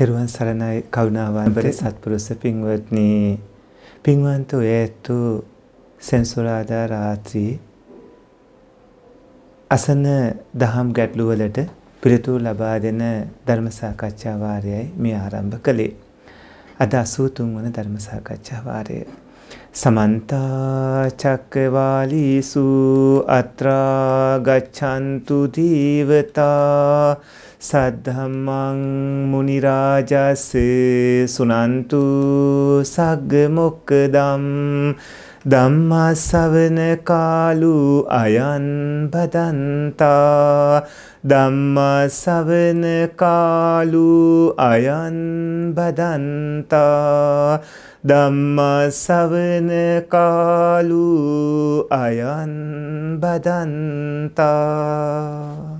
තෙරුවන් සරණයි කරුණාවන්තේ සත්පුරුෂ පින්වත්නි පින්වන්ත ඔයතු සෙන්සුරාදා රාත්‍රී අසන දහම් ගැටලුවලට පිළිතුරු ලබා දෙන ධර්ම සාකච්ඡා වාරයයි මේ ආරම්භ කළේ. අද 83 වන ධර්ම සාකච්ඡා වාරය. සමන්ත චක්කවාලීසු අත්‍රා ගච්ඡන්තු දීවතා සද්ධම්මං මුනිරාජස් සුනන්තු සග්ග මොක්කදම් ධම්මස්සවන කාලු අයන් බදන්තා ධම්මස්සවන කාලු අයන් බදන්තා ධම්මස්සවන කාලු අයන් බදන්තා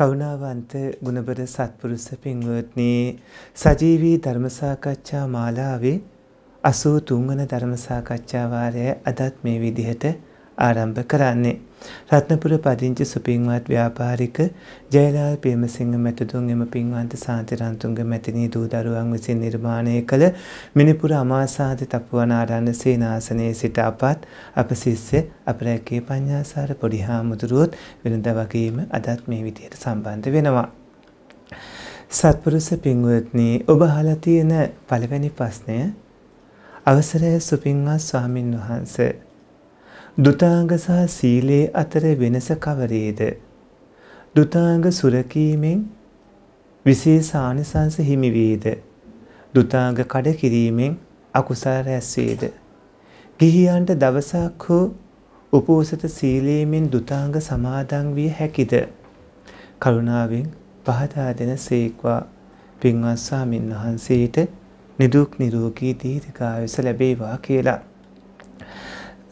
කරුණාවන්ත ගුණබර සත්පුරුෂ පින්වත්නි සජීවී ධර්ම සාකච්ඡා මාලාවේ 83 වන ධර්ම සාකච්ඡා වාරය අදත් මේ විදිහට ආරම්භ කරන්නේ. රත්නපුර පදිංචි සුපින්වත් ව්‍යාපාරික ජයලාල් ප්‍රේමසිංහ මැතිතුන් එම පින්වන්ත සාන්තිරන්තුන්ග මැතිනී දූ දරුවන් විසින් නිර්මාණය කළ මිනිපුර අමාසාධ තපුවනාරන්න සේනාසනයේ සිට අපත් අප ශිෂ්‍ය අපරැකේ පඤ්ඤාසාර පොඩි හාමුදුරුවොත් වෙනද වගේම අදත් මේ විදියට සම්බන්ධ වෙනවා. සත්පුරුෂ පින්වත්නී ඔබ අහලා තියෙන පළවෙනි ප්‍රශ්නය අවසරය සුපින්වත් ස්වාමින් වහන්සේ දුතාංග සහ සීලේ අතර වෙනස කවරේද? දුතාංග සුරකීමෙන් විශේෂ ආනිසංස හිමි වේද? දුතාංග කඩ කිරීමෙන් අකුසල රැස් වේද? ගිහියන්ට දවසක් හෝ උපෝසත සීලයෙන් දුතාංග සමාදන් විය හැකිද? කරුණාවෙන් පහදා දෙන සේක්වා පින්වත් ස්වාමින් වහන්සේට නිදුක් නිරෝගී දීර්ඝායුෂ ලැබේවා කියලා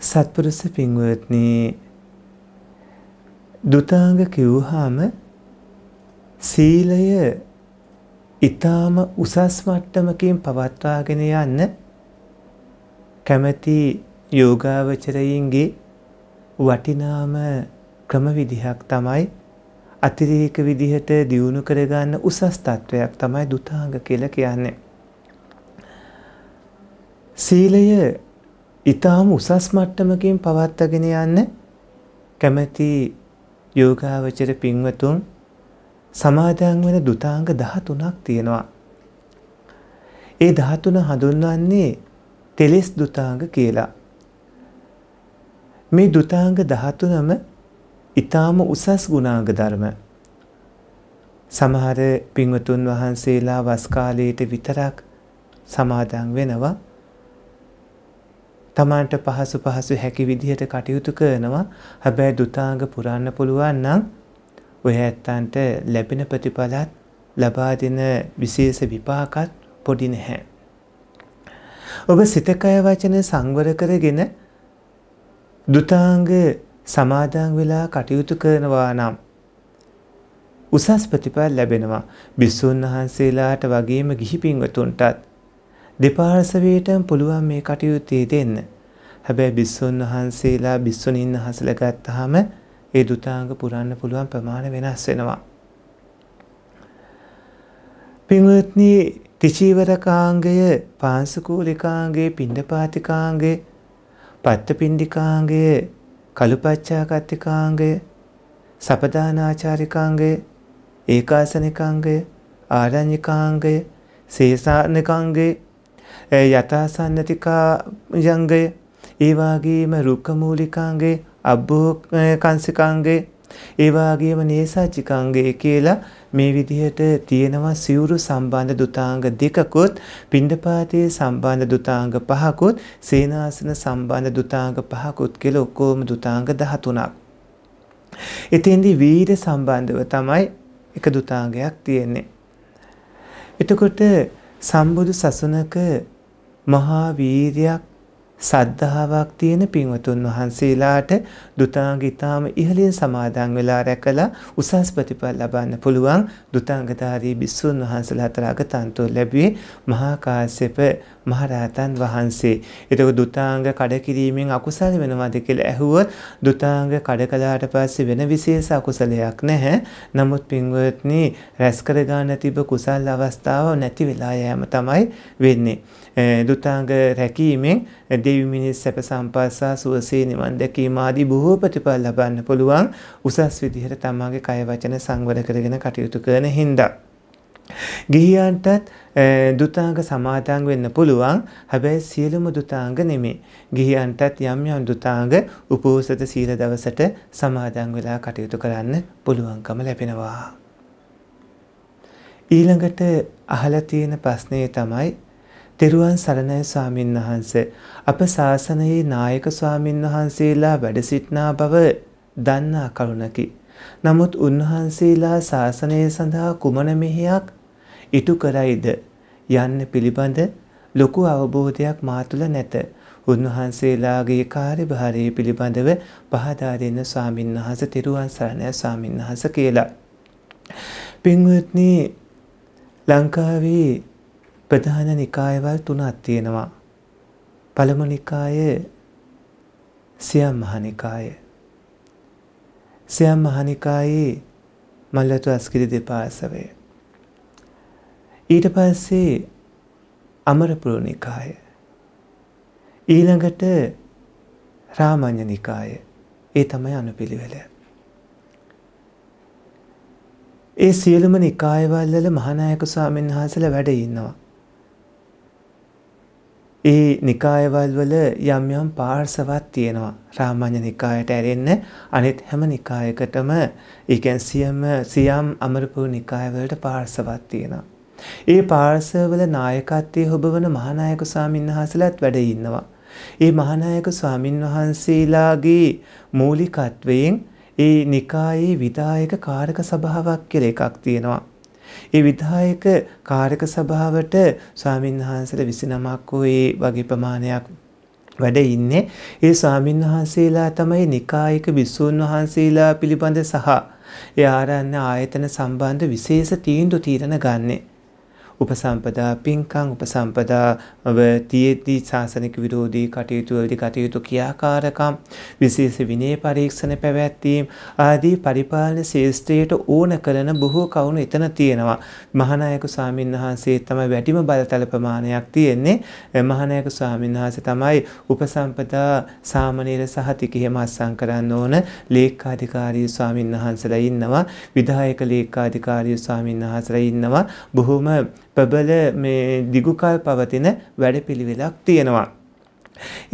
සත්පුරුෂ පින්වත්නි දුතාංග කිව්වහම සීලය ඊටාම උසස් මට්ටමකින් පවත්වාගෙන යන්න කැමැති යෝගාවචරයින්ගේ වටිනාම ක්‍රමවිධයක් තමයි අතිරේක විදිහට දියුණු කරගන්න උසස් තත්වයක් තමයි දුතාංග කියලා කියන්නේ. සීලය ඊටාම උසස් මට්ටමකින් පවත්වාගෙන යන්න කැමැති යෝගාවචර පින්වතුන් සමාදන් වන දුතාංග 13ක් තියෙනවා. ඒ 13 හඳුන්වන්නේ තෙලස් දුතාංග කියලා. මේ දුතාංග 13ම ඊටාම උසස් ගුණාංග ධර්ම. සමහර පින්වතුන් වහන්සේලා වස් කාලයේට විතරක් සමාදන් වෙනවා තමාන්ට පහසු පහසු හැකි විදිහට කටයුතු කරනවා හැබැයි දුතාංග පුරන්න පුළුවන් නම් ඔය ඇත්තන්ට ලැබෙන ප්‍රතිඵලත් ලබා දෙන විශේෂ විපාකත් පොඩි නැහැ. ඔබ සිතකය වචන සංවර කරගෙන දුතාංග සමාදාන් වෙලා කටයුතු කරනවා නම් උසස් ප්‍රතිඵල ලැබෙනවා. බිස්සුන් වහන්සේලාට වගේම ගිහි පින්වතුන්ටත් දෙපාර්ශවයටම පුළුවන් මේ කටයුත්තේ දෙන්න. හැබැයි බිස්සුන් වහන්සේලා බිස්සුණින් හසල ගත්තාම ඒ දුතාංග පුරන්න පුළුවන් ප්‍රමාණය වෙනස් වෙනවා. පින්වත්නි තිචීවරකාංගය පාංශකූලිකාංගය පිණ්ඩපාතිකාංගය පත්තපිණ්ඩිකාංගය කළුපච්චාකත්තිකාංගය සපදානාචාරිකාංගය ඒකාසනිකාංගය ආරඤ්‍යකාංගය සේසානකාංගය යථාසන්නතිකා යංගය ඒවාගේම රුක්කමූලිකාන්ගේ අබ්භෝකන්සිකාන්ගේ ඒවාගේම නේසාචිකාන්ගේ කියලා මේ විදිහට තියෙනවා සිවුරු සම්බන්ධ දුතාංග දෙකකුත් පිණ්ඩපාතයේ සම්බන්ධ දුතාංග පහකුත් සේනාසන සම්බන්ධ දුතාංග පහකුත් කියලා ඔක්කොම දුතාංග 13ක්. එතෙන්දී වීර සම්බන්ධව තමයි එක දුතාංගයක් තියෙන්නේ. එතකොට සම්බුදු සසුනක මහා වීරයක් සද්ධාාවක් තියෙන පින්වතුන් වහන්සේලාට දුතාංග ඊටාම ඉහළින් සමාදන් වෙලා රැකලා උසස් ප්‍රතිඵල ලබන්න පුළුවන් දුතාංගධාරී බිස්සුන් වහන්සේලා තරගතන්තෝ ලැබුවේ මහා කාශ්‍යප මහරහතන් වහන්සේ. ඒක දුතාංග කඩ කිරීමෙන් අකුසල වෙනවද කියලා ඇහුවොත් දුතාංග කඩ කළාට පස්සේ වෙන විශේෂ අකුසලයක් නැහැ. නමුත් පින්වත්නි රැස් කර ගන්න තිබ කුසල් අවස්ථාව නැති වෙලා යෑම තමයි වෙන්නේ. දුතාංග රැකීමෙන් දෙවි මිනිස් සැප සම්පස්සා සුවසේ නිවන් දැකීම ආදී බොහෝ ප්‍රතිඵල ලබන්න පුළුවන් උසස් විදිහට තමන්ගේ කය වචන සංවර කරගෙන කටයුතු කරන හින්දා ගිහියන්ටත් දුතාංග සමාතංග වෙන්න පුළුවන් හැබැයි සියලුම දුතාංග නෙමේ. ගිහියන්ටත් යම් යම් දුතාංග උපෝසත සීල දවසට සමාදන් වෙලා කටයුතු කරන්න පුළුවන්කම ලැබෙනවා. ඊළඟට අහලා තියෙන ප්‍රශ්නේ තමයි තෙරුවන් සරණයි ස්වාමීන් වහන්ස. අප ශාසනයේ නායක ස්වාමීන් වහන්සේලා වැඩ සිටිනා බව දන්නා කරුණකි. නමුත් උන්වහන්සේලා ශාසනය සඳහා කුමන මෙහෙයක් ඉටු කරයිද යන්න පිළිබඳ ලොකු අවබෝධයක් මා තුළ නැත. උන්වහන්සේලාගේ කාර්යභාරය පිළිබඳව පහදා දෙන ස්වාමීන් වහන්සේ තෙරුවන් සරණයි ස්වාමීන් වහන්සේ කියලා. පින්වත්නි ලංකාවේ ප්‍රධාන නිකායවල් තුනක් තියෙනවා. පළමු නිකාය සියම් මහනිකාය. සියම් මහනිකායේ මල්ලතු අස්කිරි දෙපාසවය. ඊට පස්සේ අමරපුරු නිකාය. ඊළඟට රාමඤ්ඤ නිකාය. ඒ තමයි අනුපිළිවෙල. ඒ සියලුම නිකායවල මහානායක ස්වාමීන් වහන්සේලා වැඩ ඉන්නවා. ඒ නිකායවල් වල යම් යම් පාර්සවත් තියෙනවා රාමාන්‍ය නිකායට ඇරෙන්න අනිත් හැම නිකායකටම ඒකැන් සියම සියම් අමරපු නිකායවලට පාර්සවත් තියෙනවා. ඒ පාර්සවල නායකත්වය හොබවන මහනායක ස්වාමීන් වහන්සලත් වැඩ ඉන්නවා. ඒ මහනායක ස්වාමින් වහන්සේලාගේ මූලිකත්වයෙන් ඒ නිකායේ විදායක කාරක සභාවක් කියල එකක් තියෙනවා. ඒ විධායක කාරක සභාවට ස්වාමින්වහන්සේලා 29ක් වූ ඒ වගේ ප්‍රමාණයක් වැඩ ඉන්නේ. ඒ ස්වාමින්වහන්සේලා තමයි නිකායක විසුන් වහන්සේලා පිළිබඳ සහ ඒ ආරණ්‍ය ආයතන සම්බන්ධ විශේෂ තීන්දුව තීරණ ගන්නේ. උපසම්පදා පින්කං උපසම්පදාව තියෙද්දී ශාසනික විරෝධී කටයුතු වලදී කටයුතු ක්‍රියාකාරකම් විශේෂ විනය පරීක්ෂණ පැවැත්වීම් ආදී පරිපාලන ශේෂ්ත්‍රයට ඕන කරන බොහෝ කවුණු එතන තියෙනවා මහානායක ස්වාමීන් වහන්සේ තමයි වැඩිම බලතල ප්‍රමාණයක් තියෙන්නේ මහානායක ස්වාමීන් වහන්සේ තමයි උපසම්පදා සාමණේර සහ තිකෙහිම අස්සම් කරන්න ඕන ලේකාධිකාරී ස්වාමින් වහන්සලා ඉන්නවා විධායක ලේකාධිකාරී ස්වාමින් වහන්සලා ඉන්නවා බොහොම ප්‍රබල මේ දිගුකල් පවතින වැඩපිළිවෙලක් තියෙනවා.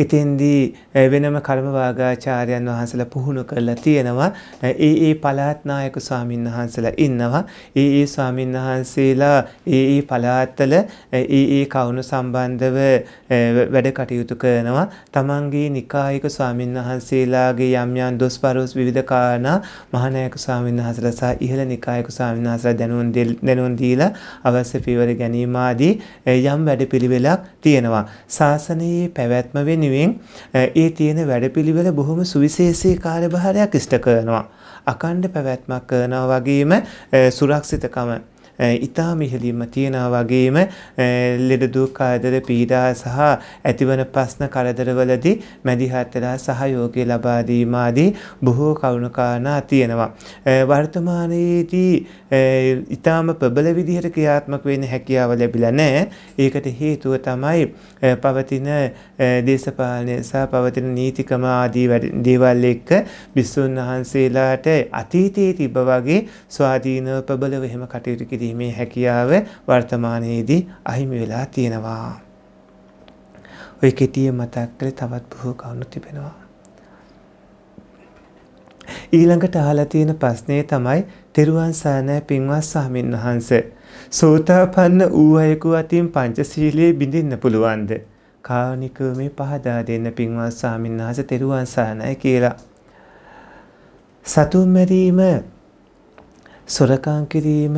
ඉතින්දී වෙනම කර්මවාගාචාර්යන් වහන්සලා පුහුණු කරලා තියෙනවා. ඒ ඒ පළාත් නායක ස්වාමින් වහන්සලා ඉන්නවා. ඒ ඒ ස්වාමින් වහන්සේලා ඒ ඒ පළාත්වල ඒ ඒ කවුණු සම්බන්ධව වැඩ කටයුතු කරනවා. තමන්ගේ නිකායික ස්වාමින් වහන්සේලාගේ යම් යම් දොස් පරොස් විවිධ කාරණා මහානායක ස්වාමින් වහන්සලා සහ ඉහළ නිකායක ස්වාමින් වහන්සලා දැනුම් දැනුම් දීලා අවශ්‍ය පියවර ගැනීම ආදී යම් වැඩපිළිවෙලක් තියෙනවා. ශාසනයේ පැවැත්ම ආත්ම වෙනුවෙන් ඒ තියෙන වැඩපිළිවෙල බොහොම සුවිශේෂී කාර්යභාරයක් ඉෂ්ට කරනවා. අකණ්ඩ පැවැත්මක් කරනවා වගේම සුරක්ෂිතකම ඉතා මිහිලින්ම තියෙනා වගේම ලෙඩදු කාදර පීඩා සහ ඇතිවන ප්‍රශ්න කරදරවලදී මැදිහත්වෙලා සහයෝගය ලබාදීමාදී බොහෝ කවුණුකානා තියෙනවා. වර්තමානයේදී ඉතාම ප්‍රබල විදිහට ක්‍රියාත්මක වෙන හැකියාව ලැබිලා නෑ ඒකට හේතුව තමයි පවතින දේශපාලනය සහ පවතින නීතිකම ආදී දේවල් එක්ක බිස්සුන් වහන්සේලාට අතීතයේ තිබ වගේ ස්වාධීනව ප්‍රබලව එහෙම කටයුතු කිරීම කිරීමේ හැකියාව වර්තමානයේදී අහිමි වෙලා තියෙනවා. ඔය කෙටිය මතක් කළ තවත් බොහෝ කවුණු තිබෙනවා. ඊළඟට අහලා තියෙන ප්‍රශ්නේ තමයි තෙරුවන් සරණයි පින්වත් ස්වාමින් වහන්සේ. සෝතාපන්න වූ අයෙකු අතින් පංචශීලයේ බිඳින්න පුළුවන්ද? කාරුණිකව මේ පහදා දෙන්න පින්වත් ස්වාමින් වහන්සේ තෙරුවන් සරණයි කියලා. සතුන් මැරීම සොරකම් කිරීම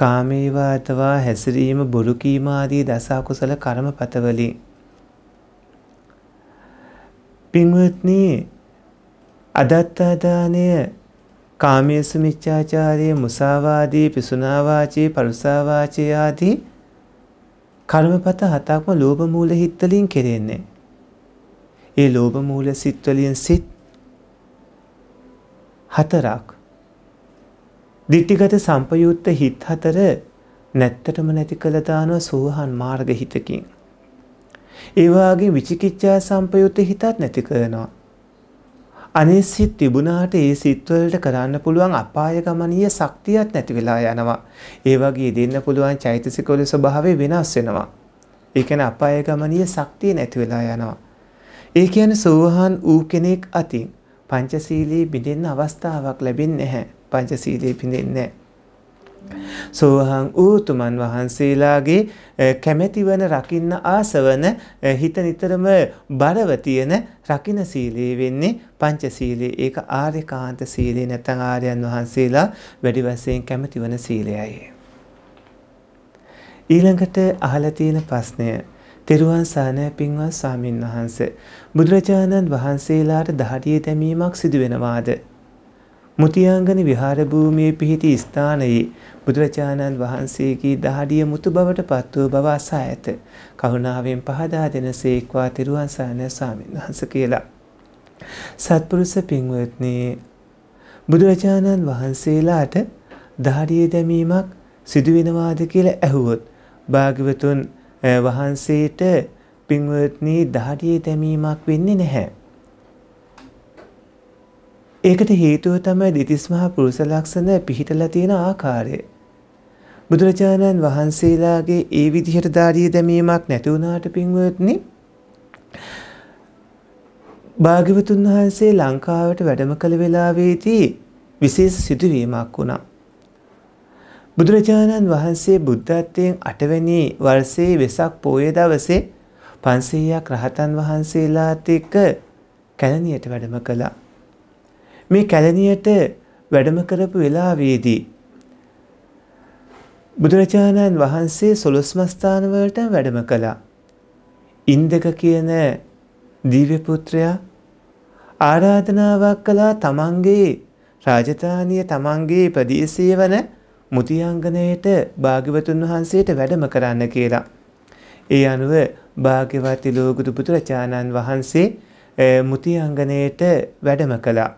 කාමේවා අතවා හැසිරීම බොරු කීම ආදී දස අකුසල කර්මපතවලි. පින්වත්නි අදත්තාදානය කාමේසු මිච්ඡාචාරය මුසාවාදී පිසුනාවාචී පරුසාවාචී ආදී කර්මපත හතක්ම ලෝභ මූල හිත්වලින් කෙරෙන්නේ. ඒ ලෝභ මූල සිත්වලින් සිත් හතරක් දිට්ටිගත සම්පයුත්ත හිත් හතර නැත්තටම නැති කළ දානවා සෝහන් මාර්ග හිතකින්. ඒ වාගේ විචිකිච්ඡා සම්පයුත්ත හිතත් නැති කරනවා. අනේ සිත් තිබුණාට ඒ සිත්වලට කරන්න පුළුවන් අපාය ගමනීය ශක්තියක් නැති වෙලා යනවා. ඒ වගේ දෙන්න පුළුවන් චෛතසිකවල ස්වභාවය වෙනස් වෙනවා. ඒ කියන්නේ අපාය ගමනීය ශක්තිය නැති වෙලා යනවා. ඒ කියන්නේ සෝහන් ඌ කෙනෙක් අතින් පංචශීලී බිඳෙන්න අවස්ථාවක් ලැබෙන්නේ නැහැ. පංචසීලය පිඳෙන්නේ සෝහං ඌතුමන් වහන්සේලාගේ කැමැතිවන රකින්න ආසවන හිත නිතරම බරව තියෙන රකින්න සීලයේ වෙන්නේ පංචසීලයේ ඒක ආර්යකාන්ත සීලේ නැත්නම් ආර්යයන් වහන්සේලා වැඩි වශයෙන් කැමැතිවන සීලයයි. ඊළඟට අහලා තියෙන ප්‍රශ්නය තෙරුවන් සානය පින්වත් ස්වාමින් වහන්සේ බුදුරජාණන් වහන්සේලාට දහඩිය දැමීමක් සිදු වෙනවාද මුතියාංගන විහාර භූමියේ පිහිටි ස්ථානයේ බුදුරජාණන් වහන්සේගේ දහඩිය මුතු බවට පත් වූ බව අසා ඇත. කරුණාවෙන් පහදා දෙනසේක්වා තිරුවන් සරණ ස්වාමීන් වහන්සේ කියලා. සත්පුරුෂ පින්වත්නි බුදුරජාණන් වහන්සේලාට දහඩිය දැමීමක් සිදු වෙනවාද කියලා ඇහුවොත් භාග්‍යවතුන් වහන්සේට පින්වත්නි දහඩිය දැමීමක් වෙන්නේ නැහැ. ඒකට හේතුව තමයි දිතිස්මහා පුරුෂ ලක්ෂණ පිහිටලා තියෙන ආකාරය. බුදුරජාණන් වහන්සේලාගේ ඒ විදිහට ධාරිය දැමීමක් නැති වුණාට පින්වත්නි භාග්‍යවතුන් වහන්සේ ලංකාවට වැඩම කළ වෙලාවේදී විශේෂ සිදුවීමක් වුණා. බුදුරජාණන් වහන්සේ බුද්ධත්වයෙන් අටවැනි වර්ෂයේ වෙසක් පෝය දවසේ 500ක් රහතන් වහන්සේලාත් එක්ක කැලණියට වැඩම කළා. මේ කැලණියට වැඩම කරපු වෙලාවේදී බුදුරජාණන් වහන්සේ සොළොස්මස්ථාන වලට වැඩම කළා. ඉන්දක කියන දිව්‍ය පුත්‍රයා ආරාධනාවක් කළා තමන්ගේ රාජධානිය තමන්ගේ ප්‍රදේශය වන මුතියංගනයට භාග්‍යවතුන් වහන්සේට වැඩම කරන්න කියලා. ඒ අනුව භාග්‍යවති ලෝකුතු බුදුරජාණන් වහන්සේ මුතියංගනයට වැඩම කළා.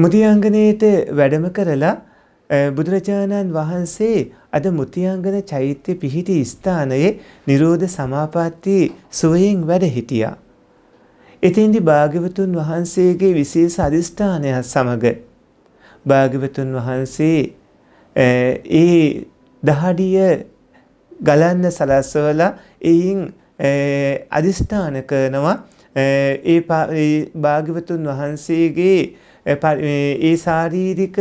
මුතියංගනයට වැඩම කරලා බුදුරජාණන් වහන්සේ අද මුතියංගන චෛත්‍ය පිහිටි ස්ථානයේ නිරෝධ සමාපatti සුවයෙන් වැඩ හිටියා. එතෙන්දි භාග්‍යවතුන් වහන්සේගේ විශේෂ අදිෂ්ඨානයක් සමග භාග්‍යවතුන් වහන්සේ ඒ දහඩිය ගලන්න සලස්වලා එයින් අදිෂ්ඨාන කරනවා ඒ භාග්‍යවතුන් වහන්සේගේ ඒ ශාරීරික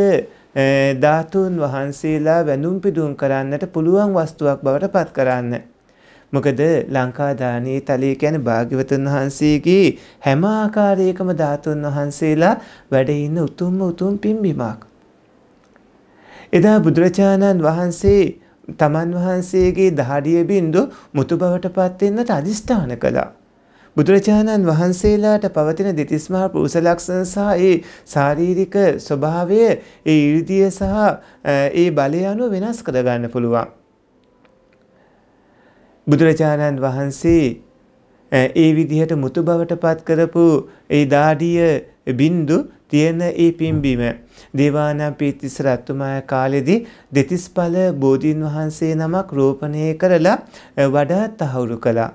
ධාතුන් වහන්සේලා වැඳුම් පිදුම් කරන්නට පුළුවන් වස්තුවක් බවට පත් කරන්න. මොකද ලංකාදානයේ තලයේ කියන භාග්‍යවතුන් වහන්සේගේ හැම ආකාරයකම ධාතුන් වහන්සේලා වැඩ ඉන්න උතුම්ම උතුම් පිම්බීමක්. එදා බුදුරජාණන් වහන්සේ තමන් වහන්සේගේ දහඩිය බින්දු මුතු බවට පත් වෙන්නට අදිෂ්ඨාන කළා. බුදුරජාණන් වහන්සේලාට පවතින දෙතිස්මහා පූස ලක්ෂණ සහ ඒ ශාරීරික ස්වභාවය ඒ 이르දිය සහ ඒ බලය අනුව වෙනස් කරගන්න පුළුවන්. බුදුරජාණන් වහන්සේ ඒ විදිහට මුතු බවට පත් කරපු ඒ දාඩිය බින්දු තියෙන ඒ පිම්බීම දේවානම් පීතිස රත්තුමාය කාලෙදි දෙතිස්ඵල බෝධීන් වහන්සේ නමක් රෝපණය කරලා වඩා තහවුරු කළා.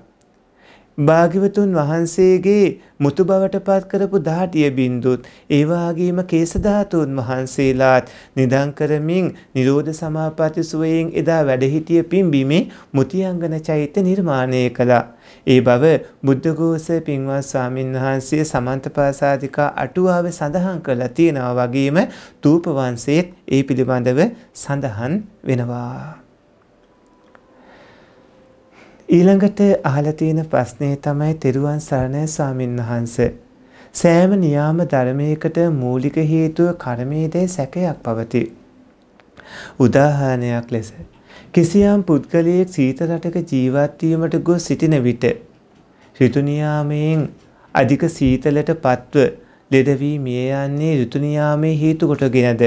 භාග්‍යවතුන් වහන්සේගේ මුතු බවට පත් කරපු දහටිය බින්දුත් ඒවාගේම කේසධාතුන් වහන්සේලාත් නිදං කරමින් නිරෝධ සමාපatti සුවයෙන් එදා වැඩහිටිය පිම්බීමේ මුතියංගන චෛත්‍ය නිර්මාණය කළා. ඒ බව බුද්ධඝෝස පින්වත් ස්වාමින් වහන්සේ සමන්තපාසාදිකා අටුවාවේ සඳහන් කරලා තියෙනවා වගේම තූප වංශයේත් ඒ පිළිබඳව සඳහන් වෙනවා. ඊළඟට අහලා තියෙන ප්‍රශ්නේ තමයි තෙරුවන් සරණ ස්වාමින්වහන්ස. සෑම නියාම ධර්මයකට මූලික හේතුව කර්මයේදී සැකයක් පවතී. උදාහරණයක් ලෙස කිසියම් පුද්ගලයෙක් සීත රටක ජීවත් වීමට ගොස් සිටින විට ඍතු නියාමයෙන් අධික සීතලට පත්ව ලෙඩ වී මිය යන්නේ ඍතු නියාමයේ හේතු කොටගෙනද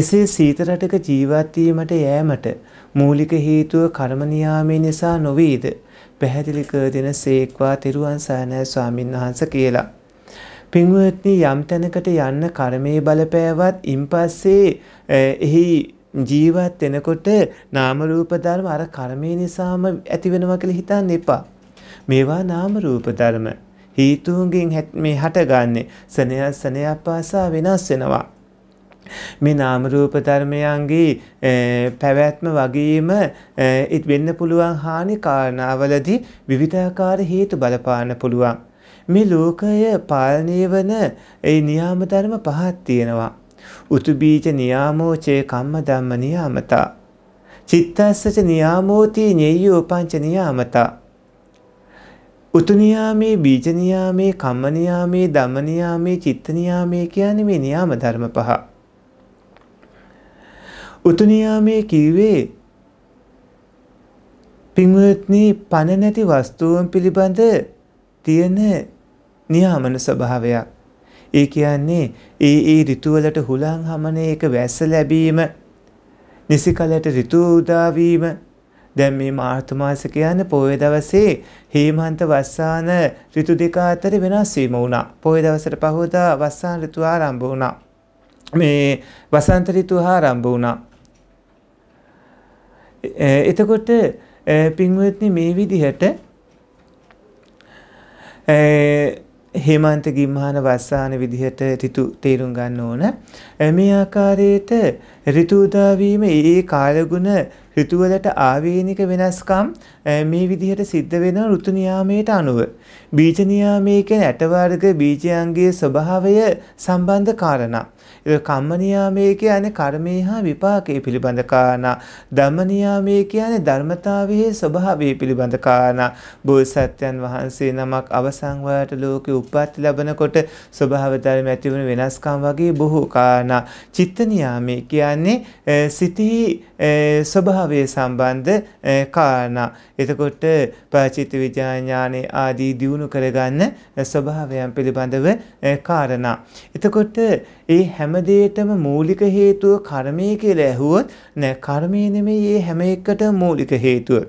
එසේ සීත රටක ජීවත් වීමට යෑමට මූලික හේතුව කර්ම නියාමයේ නිසා නොවේද පැහැදිලි කර දෙන සේක්වා තෙරුවන් සරණයි ස්වාමින් වහන්සේ කියලා. පින්වත්නි යම් තැනකට යන්න කර්මයේ බලපෑවත් ඉන්පස්සේ එහි ජීවත් වෙනකොට නාම රූප ධර්ම අර කර්මය නිසාම ඇති වෙනවා කියලා හිතන්න එපා. මේවා නාම රූප ධර්ම. හේතුන්ගෙන් මේ හටගන්නේ සනයා සනයා පාසා වෙනස් වෙනවා. මේ නාමරූප ධර්මයන්ගේ පැවැත්ම වගේම ඉත් වෙන්න පුළුවන් හානි කාරණාවලදී විවිධාකාර හේතු බලපාන්න පුළුවන්. මේ ලෝකය පාලනය වන ඒ නියාම ධර්ම පහක් තියෙනවා. උතුබීජ නියාමෝචේ කම්ම ධම්ම නියාමතා. චිත්තස්සච නියාමෝති ඤෙය්‍යෝ පංච නියාමතා. උතු නියාමේ බීජ නියාමේ කම්ම නියාමේ ධම්ම නියාමේ චිත්ත නියාමේ කියන්නේ මේ නියාම ධර්ම පහ. උතුණියා මේ කිව්වේ පින්වත්නි පණ නැති වස්තුවන් පිළිබඳ තියෙන නියාමන ස්වභාවයක්. ඒ කියන්නේ ඒ ඒ ඍතුවලට හුලං හමන එක වැස්ස ලැබීම නිසි කලට ඍතු උදාවීම දැන් මේ මාර්තු මාස කියන්නේ පොය දවසේ හේමන්ත වස්සාන ඍතු දෙක අතර වෙනස් වීම වුණා. පොය දවසට පහවදා වස්සාන ඍතු ආරම්භ වුණා. මේ වසන්ත ඍතු ආරම්භ වුණා. එතකොට පින්වත්නි මේ විදිහට හේමන්ත ගිම්හාන වස්සාන විදිහට ඍතු තේරුම් ගන්න ඕන මේ ආකාරයට ඍතුදා වීම ඒ කාලගුණ ඍතුවලට ආවේනික වෙනස්කම් මේ විදිහට සිද්ධ වෙන ඍතු නියාමයට අනුව බීජ නියාමයේ කියන ඇට වර්ග බීජයන්ගේ ස්වභාවය සම්බන්ධ කාරණා කම්මනියාමය කියන්නේ කර්මය හා විපාකයේ පිළිබඳ කාරණා. ධම්මනියාමය කියන්නේ ධර්මතාවයේ ස්වභාවය පිළිබඳ කාරණා. බෝසත්යන් වහන්සේ නමක් අවසන් වයට ලෝකෙ උප්පත්ති ලැබනකොට ස්වභාව ධර්ම ඇතිවන වෙනස්කම් වගේ බොහෝ කාරණා. චිත්ත නියාමය කියන්නේ සිතෙහි ස්වභාවය සම්බන්ධ කාරණා. එතකොට පාචිත විඥානයේ ආදී දියුණු කරගන්න ස්වභාවයන් පිළිබඳව කාරණා. එතකොට ඒ හැම හැමදේටම මූලික හේතුව කර්මය කියලා ඇහුවොත් නෑ කර්මය නෙමෙයි ඒ හැම එකට මූලික හේතුව.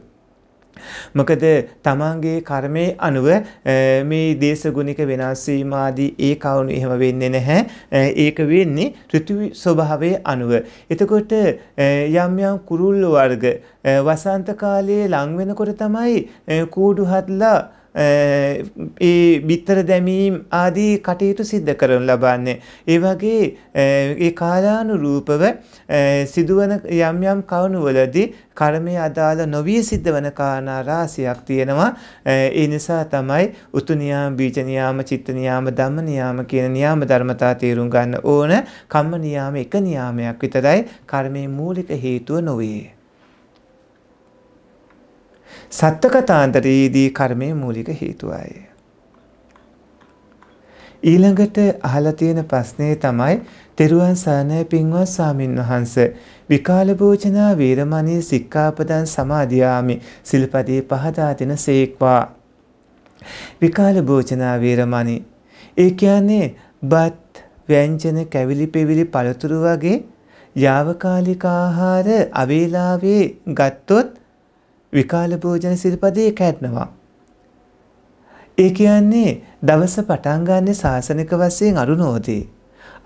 මොකද තමන්ගේ කර්මයේ අනුව මේ දේශගුණික වෙනස් වීම ආදී ඒ කවුණු එහෙම වෙන්නේ නැහැ. ඒක වෙන්නේ ඍතු ස්වභාවයේ අනුව. එතකොට යම් යම් කුරුල්ල වර්ග වසන්ත කාලයේ ලං වෙනකොට තමයි කූඩු හත්ලා ඒ බිත්තර දැමීම් ආදී කටයුතු සිද්ධ කරනු ලබන්නේ. ඒ වගේ ඒ කාලානුරූපව සිදුවන යම් යම් කවුණුවලදී කර්මය අදාළ නොවී සිද්ධ වන කාරණා රාශියක් තියෙනවා. ඒ නිසා තමයි උතු නියාම, බීජ නියාම, චිත්ත නියාම, ධම්ම නියාම කියන නියාම ධර්මතා තේරුම් ගන්න ඕන. කම්ම නියාම එක නියාමයක් විතරයි කර්මයේ මූලික හේතුව නොවේ. සත්වකතාන්තරයේදී කර්මය මූලික හේතුවයි. ඊළඟට අහලා තියෙන ප්‍රශ්නේ තමයි තෙරුවන් සරණයි පින්වත් සාමින් වහන්ස විකාල භෝජනා වීරමණී සික්ඛාපදං සමාදියාමි සිල්පදේ පහදා දෙන සේක්වා විකාල භෝජනා වීරමණී ඒ කියන්නේ බත් ව්‍යංජන කැවිලි පෙවිලි පළතුරු වගේ යාවකාලික ආහාර අවේලාවේ ගත්තොත් විකාල භෝජන සිල්පදේ කැටනවා. ඒ කියන්නේ දවස පටන් ගන්න සාසනික වශයෙන් අරුණෝදී.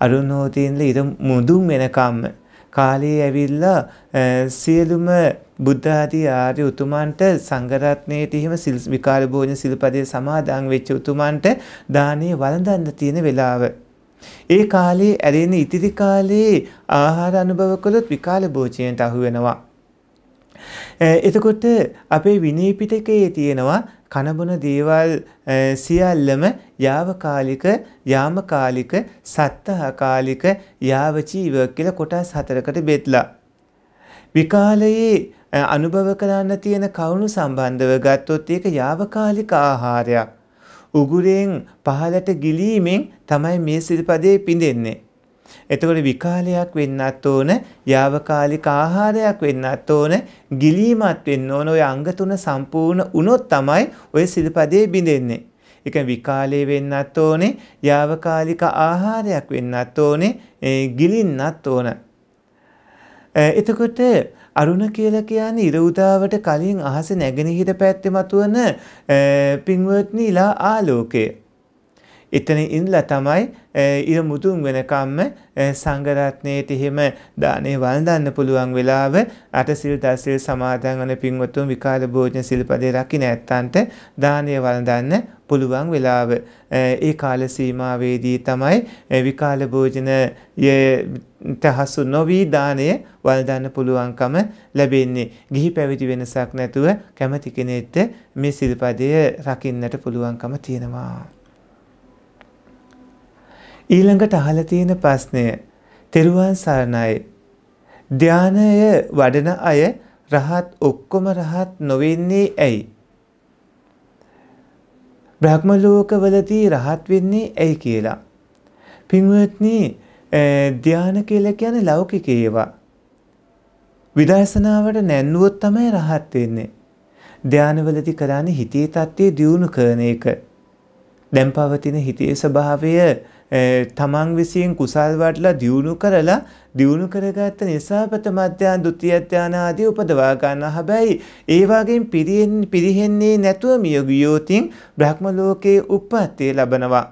අරුණෝදීන්ල ඉර මුදුන් වෙනකම්ම කාලයේ ඇවිල්ලා සියලුම බුද්ධ ආදී ආර්ය උතුමන්ට සංඝරත්නයේට හිම සිල් විකාල භෝජන සිල්පදේ සමාදන් වෙච්ච උතුමන්ට දානේ වළඳන්න තියෙන වෙලාව. ඒ කාලේ ඇරෙන ඉතිරි කාලේ ආහාර අනුභව කළොත් විකාල භෝජනයට අහු වෙනවා. එතකොට අපේ විනය පිටකයේ තියෙනවා කනබුන දේවල් සියල්ලම යාවකාලික යාමකාලික සත්තහකාලික යාවචීව කියලා කොටස් හතරකට බෙදලා විකාලයේ අනුභව කරන්න තියෙන කවුණු සම්බන්ධව ගත්තොත් ඒක යාවකාලික ආහාරයක් උගුරෙන් පහලට ගිලීමෙන් තමයි මේ සිල්පදේ පිඳෙන්නේ එතකොට විකාලයක් වෙන්නත් ඕන, යාවකාලික ආහාරයක් වෙන්නත් ඕන, ගිලීමත් වෙන්න ඕන ඔය අංග තුන සම්පූර්ණ වුණොත් තමයි ඔය සිල්පදේ බිඳෙන්නේ. ඒක විකාලේ වෙන්නත් ඕනේ, යාවකාලික ආහාරයක් වෙන්නත් ඕනේ, ගිලින්නත් ඕන. එතකොට අරුණ කියලා කියන්නේ ඉර උදාවට කලින් අහස නැගෙනහිර පැත්තේ මතුවන පින්වත්නිලා ආලෝකය. එතන ඉඳලා තමයි ඉර මුදුන් වෙනකම්ම සංගරත්නයට එහෙම දානේ වළඳන්න පුළුවන් වෙලාව අටසිල් දසසිල් සමාදන් වන පින්වතුන් විකාල භෝජන සිල්පදේ රකින්න ඇත්තන්ට දානේ වළඳන්න පුළුවන් වෙලාව ඒ කාල සීමාවේදී තමයි විකාල භෝජන තහසු නොවී දාණය වළඳන්න පුළුවන්කම ලැබෙන්නේ. ගිහි පැවිදි වෙනසක් නැතුව කැමති කෙනෙක්ට මේ සිල්පදය රකින්නට පුළුවන්කම තියෙනවා. ඊළඟට අහලා තියෙන ප්‍රශ්නය තෙරුවන් සරණයි. ධානය වඩන අය රහත් ඔක්කොම රහත් නොවෙන්නේ ඇයි? බ්‍රහ්ම ලෝකවලදී රහත් වෙන්නේ ඇයි කියලා. පින්වත්නි ධාන කියලා කියන්නේ ලෞකික ඒවා. විදර්ශනාවට නැන්නුවොත් තමයි රහත් වෙන්නේ. ධානවලදී කරන්නේ හිතේ தත්ත්වය දියුණු කරන එක. දැන් පවතින හිතේ ස්වභාවය තමන් විසින් කුසල් වඩලා දියුණු කරලා දියුණු කරගත්ත නිසා ප්‍රථම අධ්‍යාන ဒုတိ ය අධ්‍යාන ආදී උපදවා ගන්න හැබැයි ඒ වගේම පිරිහෙන්නේ නැතුව මිය ගියෝතින් බ්‍රහ්ම ලෝකයේ උප්පත්තිය ලබනවා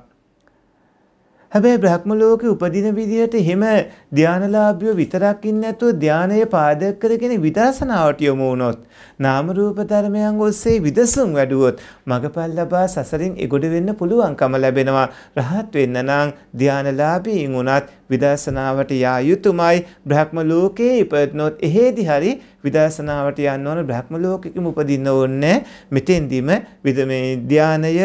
හැබැයි බ්‍රහ්ම ලෝකේ උපදින විදිහට හිම ධානලාභිය විතරක් ඉන්නේ නැතුව ධානයේ පාදක කරගෙන විදර්ශනාවට යොමු වුණොත් නාම රූප ධර්මයන් ඔස්සේ විදසුම් වැඩුවොත් මගපල් ලබා සසරින් එගොඩ වෙන්න පුළුවන්කම ලැබෙනවා රහත් වෙන්න නම් ධානලාභීන් වුණත් විදර්ශනාවට යා යුතුමයි බ්‍රහ්ම ලෝකේ ඉපදනොත් එහෙදි හරි විදර්ශනාවට යන්න ඕන බ්‍රහ්ම ලෝකෙකම උපදින්න ඕනේ මෙතෙන්දිම විද මේ ධානය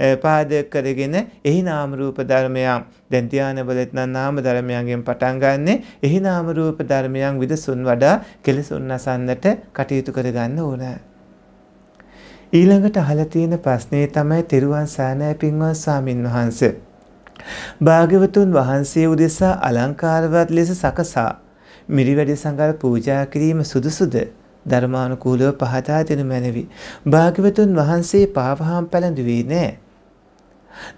පාදක කරගෙන එහි නාම රූප ධර්මයන් දැන් ධානවලත් නම් නාම ධර්මයන්ගෙන් පටන් ගන්නෙ එහි නාම රූප ධර්මයන් විදසුන් වඩා කෙලසුන් නසන්නට කටයුතු කරගන්න ඕන. ඊළඟට අහලා තියෙන ප්‍රශ්නේ තමයි තෙරුවන් සානය පින්වත් ස්වාමින්වහන්සේ භාග්‍යවතුන් වහන්සේ උදෙසා අලංකාරවත් ලෙස සකසා මිරිවැඩි සංගල් පූජා කිරීම සුදුසුද ධර්මානුකූලව පහදා දෙනු මැනවි. භාග්‍යවතුන් වහන්සේ පාවහම් පැළඳුවේ නෑ.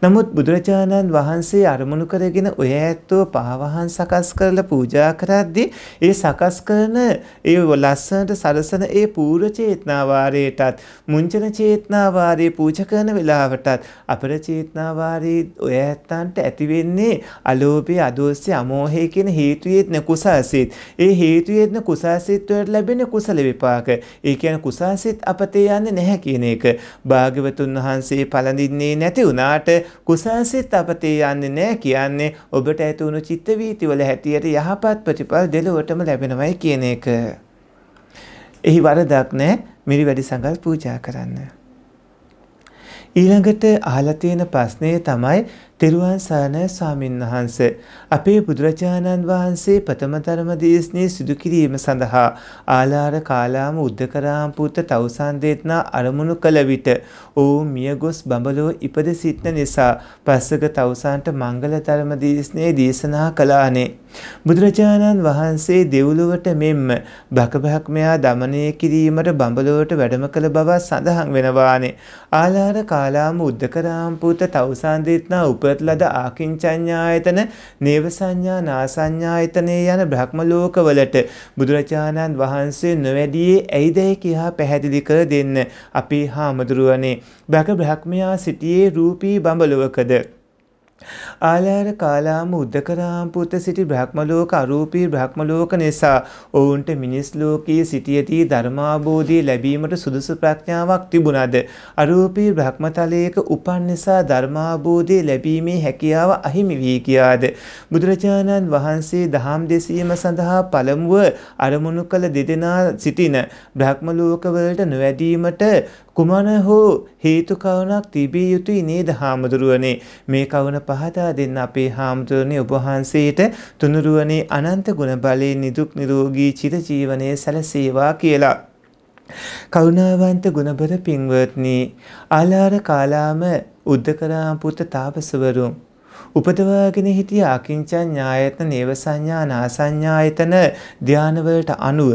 නමුත් බුදුරජාණන් වහන්සේ අරමුණු කරගෙන ඔය ඇත්තෝ පාවහන් සකස් කරලා පූජා කරද්දී ඒ සකස් කරන ඒ ලස්සනට සරසන ඒ පූර්ව චේතනාවාරයටත් මුංචන චේතනාවාරයේ පූජා කරන වෙලාවටත් අපර චේතනාවාරයේ ඔය ඇත්තන්ට ඇති වෙන්නේ අලෝභය, අදෝසය, අමෝහය කියන හේතුයේත්න කුසාසිත. ඒ හේතුයේත්න කුසාසිත වලට ලැබෙන කුසල විපාක. ඒ කියන්නේ කුසාසිත අපතේ යන්නේ නැහැ කියන එක. භාග්‍යවතුන් වහන්සේ පළඳින්නේ නැති වුණාට කුසල්සිත අපතේ යන්නේ නැහැ කියන්නේ ඔබට ඇති වුණු චිත්ත වීතිවල හැටියට යහපත් ප්‍රතිඵල දෙලොවටම ලැබෙනවයි කියන එක. එහි වරදක් නැහැ මිරිවැඩි සංගල් පූජා කරන්න. ඊළඟට අහලා තියෙන ප්‍රශ්නය තමයි තෙරුවන් සරණයි ස්වාමින් වහන්ස අපේ බුදුරජාණන් වහන්සේ ප්‍රථම ධර්ම දේශනේ සිදු කිරීම සඳහා ආලාර කාලාම උද්දකරාම් පුත් තවුසන් දේතනා අරමුණු කළ විට ඌ මියගොස් බඹලෝ ඉපද සිටන නිසා පස්සක තවුසන්ට මංගල ධර්ම දේශනේ දේශනා කළානේ බුදුරජාණන් වහන්සේ දෙව්ලොවට මෙන්ම බකබහක්මයා দমনය කිරීමට බඹලොවට වැඩම කළ බව සඳහන් වෙනවානේ ආලාර කාලාම උද්දකරාම් පුත් තවුසන් දේතනා උප උපදවත ලද ආකින්චඤ්ඤායතන, නේව සංඥා, නාසඤ්ඤායතනේ යන බ්‍රහ්ම ලෝකවලට බුදුරජාණන් වහන්සේ නොවැඩියේ ඇයිදයි කියා පැහැදිලි කර දෙන්න. අපේ හාමුදුරුවනේ බක බ්‍රහ්මයා සිටියේ රූපී බඹලොවකද ආලාර කාලාම උද්දකරාම්පුත සිටි බ්‍රහ්මලෝක අරූපී බ්‍රහ්මලෝක නිසා ඔවුන්ට මිනිස් ලෝකයේ සිටියදී ධර්මාබෝධය ලැබීමට සුදුසු ප්‍රඥාවක් තිබුණද අරූපී බ්‍රහ්මතලයක උපන් නිසා ධර්මාබෝධය ලැබීමේ හැකියාව අහිමි වී කියාද බුදුරජාණන් වහන්සේ දහම් දෙසියම සඳහා පළමුව අරමුණු කළ දෙදෙනා සිටින බ්‍රහ්මලෝකවලට නොවැදීමට කුමන හෝ හේතු කවුණක් තිබිය යුතුයි නේද හාමුදුරුවනේ මේ කවුණ පහදා දෙන්න අපේ හාමුදුරනේ ඔබ වහන්සේට තුනුරුවනේ අනන්ත ගුණ බලයෙන් නිදුක් නිරෝගී චිර ජීවනයේ සැලසේවා කියලා කරුණාවන්ත ගුණබර පින්වත්නි ආලාර කාලාම උද්දකරාපුත තාපසවරුන් උපදවාගෙන හිටිය අකිංචා ඥායතන නේව සංඥා නාසඤ්ඤායතන ධානවලට අනුව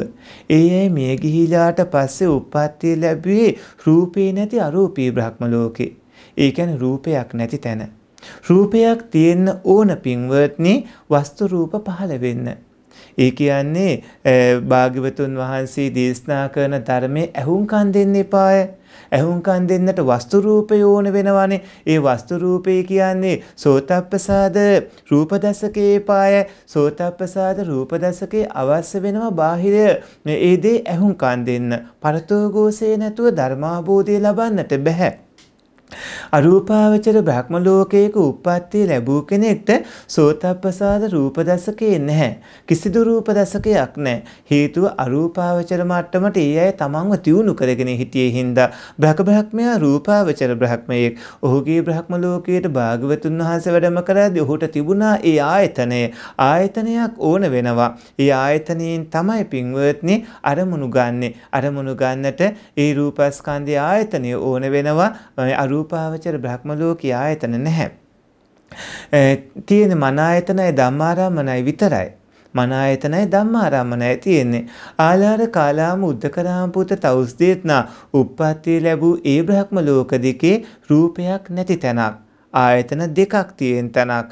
ඒ අය මිය ගිහිලාට පස්සේ උප්පත්තිය ලැබුවේ රූපේ නැති අරූපී බ්‍රහ්ම ලෝකේ. ඒ කියන්නේ රූපයක් නැති තැන. රූපයක් තියෙන්න ඕන පින්වත්නි වස්තු රූප පහළ වෙන්න. ඒ කියන්නේ භාග්‍යවතුන් වහන්සේ දේශනා කරන ධර්මයේ ඇහුම්කන් දෙන්න එපාය. ඇහුම්කන් දෙන්නට වස්තු රූපය ඕන වෙනවානේ. ඒ වස්තු රූපය කියන්නේ සෝතප්පසාද රූපදසකේ පාය සෝතප්පසාද රූපදසකේ අවශ්‍ය වෙනවා බාහිරය. මේ ඒ දේ ඇහුම්කන් දෙන්න. පරතෝගෝසේ නැතුව ධර්මාබෝධය ලබන්නට බැහැ. අරූපාවචර බ්‍රහ්ම ලෝකයක උප්පත්තිය ලැබූ කෙනෙක්ට සෝතප්පසාද රූප දසකේ නැහැ. කිසිදු රූප දසකයක් නැහැ. හේතුව අරූපාවචර මට්ටමට ඒ අය තමන්ව තියුණු කරගෙන හිටියේ හින්දා බ්‍රහක බ්‍රහ්මයා රූපාවචර බ්‍රහ්මයෙක්. ඔහුගේ බ්‍රහ්ම ලෝකයට භාගවතුන් වහන්සේ වැඩම කරද්දී ඔහුට තිබුණා ඒ ආයතනය. ආයතනයක් ඕන වෙනවා. ඒ ආයතනයෙන් තමයි පින්වත්නි අරමුණු ගන්නෙ. අරමුණු ගන්නට ඒ රූපස්කන්ධයේ ආයතනය ඕන වෙනවා. අරූප රූපාවචර බ්‍රහ්ම ලෝකයේ ආයතන නැහැ. තියෙන මන ආයතනයි ධම්මාරාමනයි විතරයි. මන ආයතනයි ධම්මාරාමනයි තියෙන්නේ. ආලාර කාලාම උද්දකරාම පුත තවුස්දේත්නා උප්පත්ති ලැබූ ඒ බ්‍රහ්ම ලෝක දෙකේ රූපයක් නැති තැනක්. ආයතන දෙකක් තියෙන තැනක්.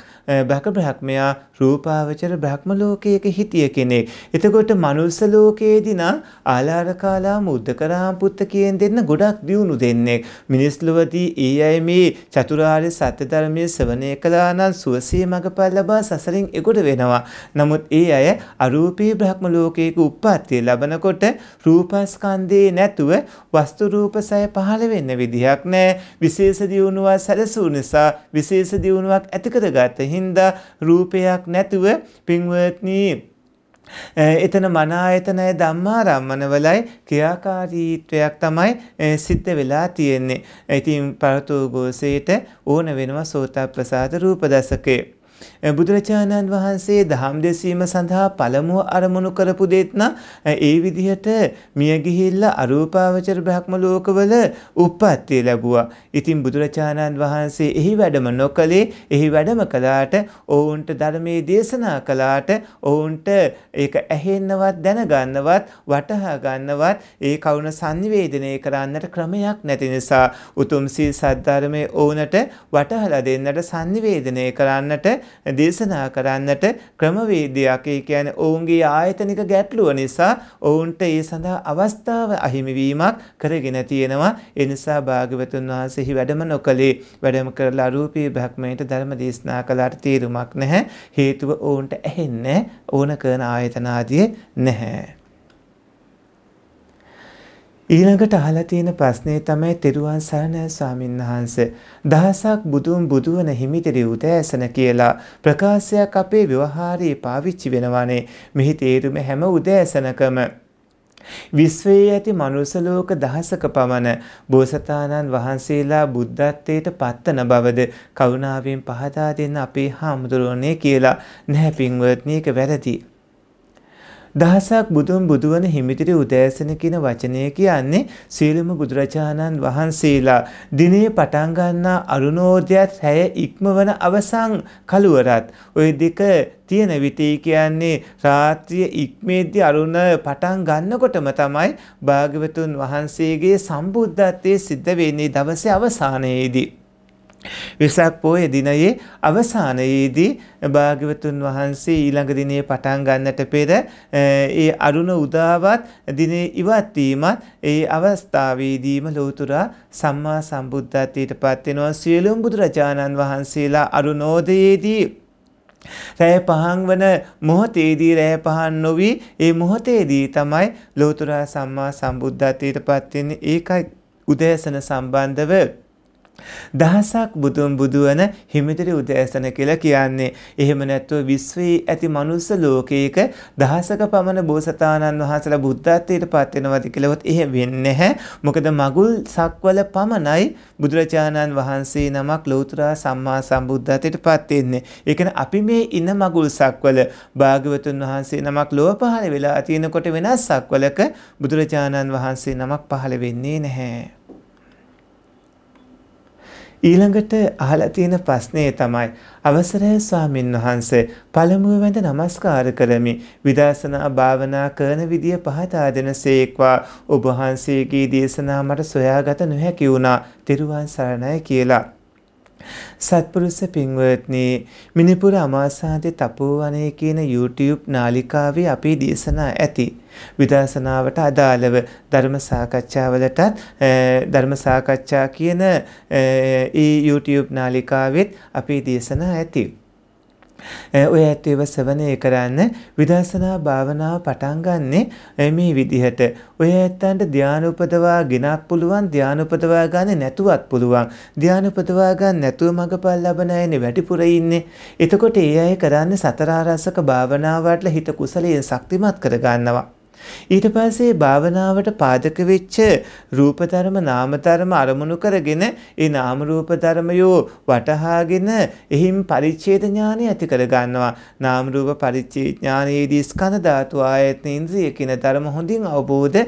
බක බ්‍රහ්මයා රූපාවචර බ්‍රහ්ම ලෝකයක හිටිය කෙනෙක්. එතකොට මනුස්ස ලෝකයේදී නම් ආලාරකාලා මුද්දකරාම් පුත්ත කියන දෙන්න ගොඩක් දියුණු දෙන්නෙක්. මිනිස් ලොවදී ඒ අය මේ චතුරාර්ය සත්‍ය ධර්මයේ ශ්‍රවණය කළා නම් සුවසේ මඟපල් ලබා සසරින් එගොඩ වෙනවා. නමුත් ඒ අය අරූපී බ්‍රහ්ම ලෝකයක උප්පත්තිය ලබනකොට රූපස්කන්ධේ නැතුව වස්තු රූප සය පහළ වෙන්න විදිහක් නැහැ. විශේෂ දියුණුවක් සැලසූ නිසා විශේෂ දියුණුවක් ඇති කරගත්ත හින්දා රූපයක් දෙයක් නැතුව පින්වත්නි එතන මනායතනය ධම්මාරම්මනවලයි ක්‍රියාකාරීත්වයක් තමයි සිද්ධ වෙලා තියෙන්නේ. ඉතින් පරතෝ ගෝසේට ඕන වෙනවා සෝතා ප්‍රසාද රූප දසකේ. බුදුරජාණන් වහන්සේ දහම් දෙසීම සඳහා පළමුව අරමුණු කරපු දෙත්න ඒ විදිහට මිය ගිහිල්ලා අරූපාවචර බ්‍රහ්ම ලෝකවල උප්පත්තිය ලැබුවා. ඉතින් බුදුරජාණන් වහන්සේ එහි වැඩම නොකළේ එහි වැඩම කළාට ඔවුන්ට ධර්මයේ දේශනා කළාට ඔවුන්ට ඒක ඇහෙන්නවත් දැනගන්නවත් වටහා ගන්නවත් ඒ කවුන සංවේදනය කරන්නට ක්‍රමයක් නැති නිසා උතුම් සීල් සද්ධර්මයේ ඔවුන්ට වටහලා දෙන්නට සංවේදනය කරන්නට දේශනා කරන්නට ක්‍රමවේදයක් ඒ කියන්නේ ඔවුන්ගේ ආයතනික ගැටලුව නිසා ඔවුන්ට ඒ සඳහා අවස්ථාව අහිමිවීමක් කරගෙන තියෙනවා ඒ නිසා භාග්‍යවතුන් වහන්සේහි වැඩම නොකලේ වැඩම කරලා රූපී භක්මයට ධර්ම දේශනා කළාට තේරුමක් නැහැ හේතුව ඔවුන්ට ඇහෙන්නේ ඕන කරන ආයතන ආදී නැහැ ඊළඟට අහලා තියෙන ප්‍රශ්නේ තමයි තෙරුවන් සරණ ස්වාමීන් වහන්ස. දහසක් බුදුන් බුදුවන හිමිතරි උදෑසන කියලා ප්‍රකාශයක් අපේ ව්‍යවහාරයේ පාවිච්චි වෙනවානේ. මෙහි තේරුම හැම උදෑසනකම විශ්වයේ ඇති මනුසලෝක දහසක පමණ බෝසතාණන් වහන්සේලා බුද්ධත්වයට පත්වන බවද කරුණාවෙන් පහදා දෙන්න අපේ හාමුදුරුවනේ කියලා නැහැ පින්වත්නි එක වැරදි. දහසක් බුදුන් බුදුවන හිමිතිරි උදෑසන කියන වචනය කියන්නේ සීලම බුදුරජාණන් වහන්සේලා දිනේ පටන් ගන්නා අරුණෝදයත් හැය ඉක්මවන අවසන් කලවරත් ওই දෙක තියෙන විටේ කියන්නේ රාත්‍රිය ඉක්මේද්දී අරුණ පටන් ගන්නකොටම තමයි භාග්‍යවතුන් වහන්සේගේ සම්බුද්ධත්වයේ සිද්ධ වෙන්නේ දවසේ අවසානයේදී විසක් පෝය දිනයේ අවසානයේදී භාග්‍යවතුන් වහන්සේ ඊළඟ දිනේ පටන් ගන්නට පෙර ඒ අරුණ උදාවත් දිනේ ඉවත් වීමත් ඒ අවස්ථාවේදීම ලෝතුරා සම්මා සම්බුද්ධත්වයට පත් වෙනවා සියලුම බුදුරජාණන් වහන්සේලා අරුණෝදයේදී රැය පහන් වන මොහොතේදී රැය පහන් නොවී ඒ මොහොතේදී තමයි ලෝතුරා සම්මා සම්බුද්ධත්වයට පත් වෙන්නේ ඒකයි උදෑසන සම්බන්ධව දහසක් බුදුන් බුදුවන හිමිදිරි උදෑසන කියලා කියන්නේ. එහෙම නැත්නම් විශ්වයේ ඇති මනුස්ස ලෝකයක දහසක පමණ බෝසතාණන් වහන්සේලා බුද්ධත්වයට පත් වෙනවාද කියලාවත් එහෙ වෙන්නේ නැහැ. මොකද මගුල් සක්වල පමණයි බුදුරජාණන් වහන්සේ නමක් ලෞතර සම්මා සම්බුද්ධත්වයට පත් වෙන්නේ. ඒ කියන්නේ අපි මේ ඉන්න මගුල් සක්වල භාග්‍යවතුන් වහන්සේ නමක් ලොව පහළ වෙලා තියෙනකොට වෙනස් සක්වලක බුදුරජාණන් වහන්සේ නමක් පහළ වෙන්නේ නැහැ. ඊළඟට අහලා තියෙන ප්‍රශ්නේ තමයි අවසරයි ස්වාමින් වහන්සේ පළමුව වැඳ නමස්කාර කරමි විදර්ශනා භාවනා කරන විදිය පහදා දෙනසේක්වා ඔබ වහන්සේගේ දේශනා මට සොයාගත නොහැකි වුණා. ත්‍රිවන් සරණයි කියලා සත්පුරුෂ පින්වත්නි මිනිපුර අමාසාන්ති තපෝවනේ කියන YouTube නාලිකාවේ අපේ දේශනා ඇති. විදර්ශනාවට අදාළව ධර්ම සාකච්ඡාවලටත් ධර්ම සාකච්ඡා කියන ඒ YouTube නාලිකාවෙත් අපේ දේශනා ඇති. ඔය ඇත්තේව සවනය කරන්න විදර්ශනා භාවනාව පටන්ගන්නේ මේ විදිහට. ඔය ඇත්තන්ට ධ්‍යානපදවා ගෙනක් පුළුවන් ධ්‍යානපදවා ගන්න නැතුවත් පුළුවන්. ධ්‍යානපදවා ගන්න නැතුව මඟපල් ලබන අයනේ වැඩිපුර ඉන්නේ. එතකොට ඒ අය කරන්නේ සතරාරසක භාවනාවට හිත කුසලයෙන් ශක්තිමත් කරගන්නවා. ඊට පස්සේ භාවනාවට පාදක වෙච්ච රූප ධර්ම නාම ධර්ම අරමුණු කරගෙන ඒ නාම රූප ධර්මයෝ වටහාගෙන එහින් පරිච්ඡේද ඥානය ඇති කර ගන්නවා නාම රූප පරිච්ඡේද ඥානයේදී ස්කන්ධ ධාතු ආයතන ඉන්ද්‍රිය කියන ධර්ම හොඳින් අවබෝධ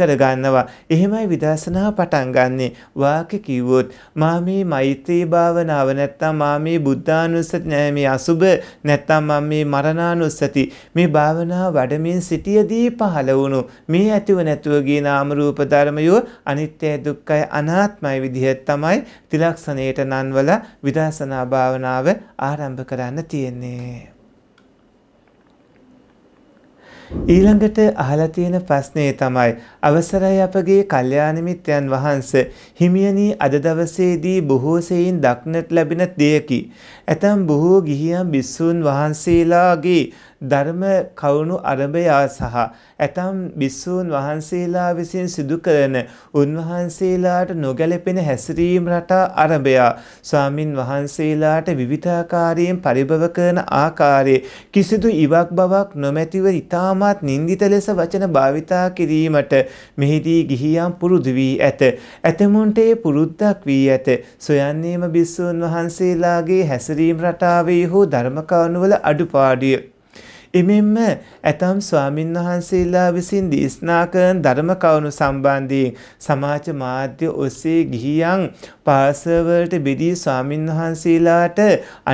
කර ගන්නවා එහෙමයි විදර්ශනා පටන් ගන්නෙ වාක්‍ය කිව්වොත් මා මේ මෛත්‍රී භාවනාව නැත්තම් මා මේ බුද්ධානුස්සති නෑ මේ අසුබ නැත්තම් මම මේ මරණානුස්සති මේ භාවනාව වඩමින් සිටියදී පහ පහළ වුණු මේ ඇතිව නැතුව ගිය නාම රූප ධර්මයෝ අනිත්‍ය දුක්ඛය අනාත්මයි විදිහට තමයි ත්‍රිලක්ෂණයට නන්වල විදර්ශනා භාවනාව ආරම්භ කරන්න තියෙන්නේ. ඊළඟට අහලා තියෙන ප්‍රශ්නේ තමයි අවසරයි අපගේ කල්යාණ මිත්‍යයන් වහන්ස හිමියනි අද දවසේදී බොහෝ සෙයින් දක්නට ලැබෙන දෙයකි ඇතැම් බොහෝ ගිහියන් බිස්සූන් වහන්සේලාගේ ධර්ම කවුණු අරඹයා සහ ඇතම් බිස්සූන් වහන්සේලා විසින් සිදු කරන උන්වහන්සේලාට නොගැලපෙන හැසිරීම් රටා අරඹයා ස්වාමින් වහන්සේලාට විවිධාකාරයෙන් පරිභව කරන ආකාරයේ කිසිදු ඉවක් බවක් නොමැතිව ඉතාමත් නින්දිත ලෙස වචන භාවිතා කිරීමට මෙහිදී ගිහියම් පුරුදු වී ඇත. ඇතමුන්ට ඒ පුරුද්දක් වී ඇත. සොයන්නේම බිස්සූන් වහන්සේලාගේ හැසිරීම් හැසිරීම් රටාවේ හෝ ධර්මකානුවල අඩුපාඩිය. එමෙන්ම ඇතම් ස්වාමින් වහන්සේලා විසින් දේශනා කරන ධර්ම කරුණු සම්බන්ධයෙන් සමාජ මාධ්‍ය ඔස්සේ ගිහියන් පාසවලට බෙදී ස්වාමින් වහන්සේලාට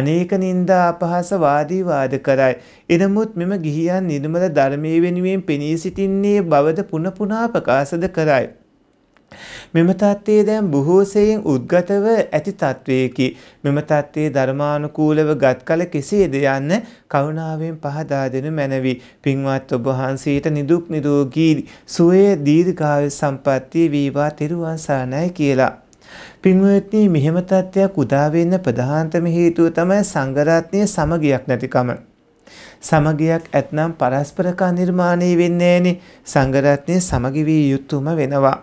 අනේක නින්දා අපහාස වාදී වාද කරයි. එනමුත් මෙම ගිහියන් නිර්මල ධර්මයේ වෙනුවෙන් පෙනී සිටින්නේ බවද පුන පුනා ප්‍රකාශද කරයි. මෙම தත්ත්වයේ දැන් බොහෝසෙයින් උද්ගතව ඇති தත්වයේකි. මෙම தත්ත්වයේ ධර්මානුකූලව ගත්කල කෙසේද යන්න කරුණාවෙන් පහදා දෙනු මැනවි. පින්වත් ඔබ වහන්සේට නිදුක් නිරෝගී සුවය දීර්ඝායු සම්පන්නිය වේවා තෙරුවන් සරණයි කියලා. පින්වත්නි මෙහෙම තත්ත්වයක් උදා වෙන්න ප්‍රධානතම හේතුව තමයි සංගරත්නීය සමගියක් නැතිකම. සමගියක් ඇත්නම් පරස්පරකා නිර්මාණය වෙන්නේ නැහෙනි. සංගරත්නීය සමගි වී යුතුයම වෙනවා.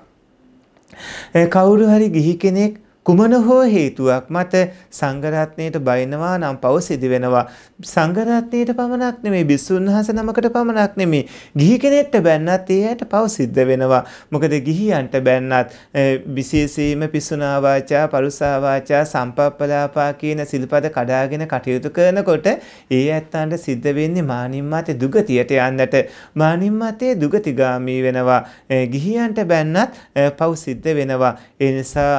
කවුරු හරි ගිහි කෙනෙක් කුමන හෝ හේතුවක් මත සංඝරත්නයට බයිනවා නම් පව සිදු වෙනවා සංඝරත්නයට පමණක් නෙමෙයි බිස්සුන් වහන්සේ නමකට පමණක් නෙමෙයි ගිහි කෙනෙක්ට බැන්නත් ඒයට පව සිද්ධ වෙනවා මොකද ගිහියන්ට බැන්නත් විශේෂයෙන්ම පිසුනා වාචා පරුසා වාචා සම්පප්පලාපා කියන සිල්පද කඩාගෙන කටයුතු කරනකොට ඒ ඇත්තන්ට සිද්ධ වෙන්නේ මානිම්මාතේ දුගතියට යන්නට මානිම්මාතේ දුගතිගාමී වෙනවා ගිහියන්ට බැන්නත් පව සිද්ධ වෙනවා ඒ නිසා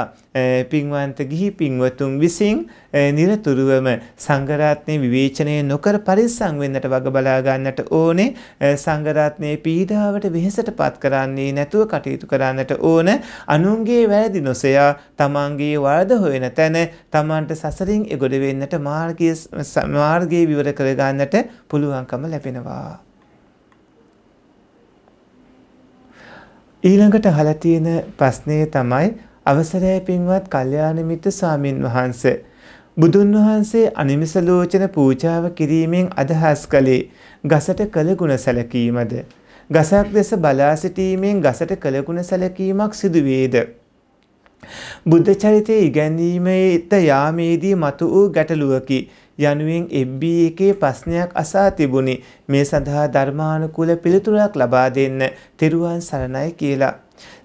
පින්වන්ත ගිහි පින්වතුන් විසින් නිරතුරුවම සංඝරත්නයේ විවේචනය නොකර පරිස්සම් වෙන්නට වග බලා ගන්නට ඕනේ සංඝරත්නයේ පීඩාවට වෙහෙසටපත් කරන්නේ නැතුව කටයුතු කරන්නට ඕන අනුන්ගේ වැරදි නොසයා තමන්ගේ වරද හොයන තැන තමන්ට සසරින් එගොඩ වෙන්නට මාර්ගයේ මාර්ගයේ විවර කර ගන්නට පුළුවන්කම ලැබෙනවා ඊළඟට අහලා තියෙන ප්‍රශ්නේ තමයි අවසරය පින්වත් කල්යාණ මිත්‍ර ස්වාමින් වහන්සේ බුදුන් වහන්සේ අනිමිසලෝචන පූජාව කිරීමෙන් අදහස් කළේ ගසට කළ ගුණ සැලකීමද. ගසක් දෙස බලා සිටීමෙන් ගසට කළ ගුණ සැලකීමක් සිදුවේද. බුද්ධ චරිතය ඉගැන්වීමේත යාමේදී මතු වූ ගැටලුවකි යනුවෙන් එබ්බී එකේ ප්‍රශ්නයක් අසා තිබුණි මේ සඳහා ධර්මානුකූල පිළිතුරක් ලබා දෙන්න තෙරුවන් සරණයි කියලා.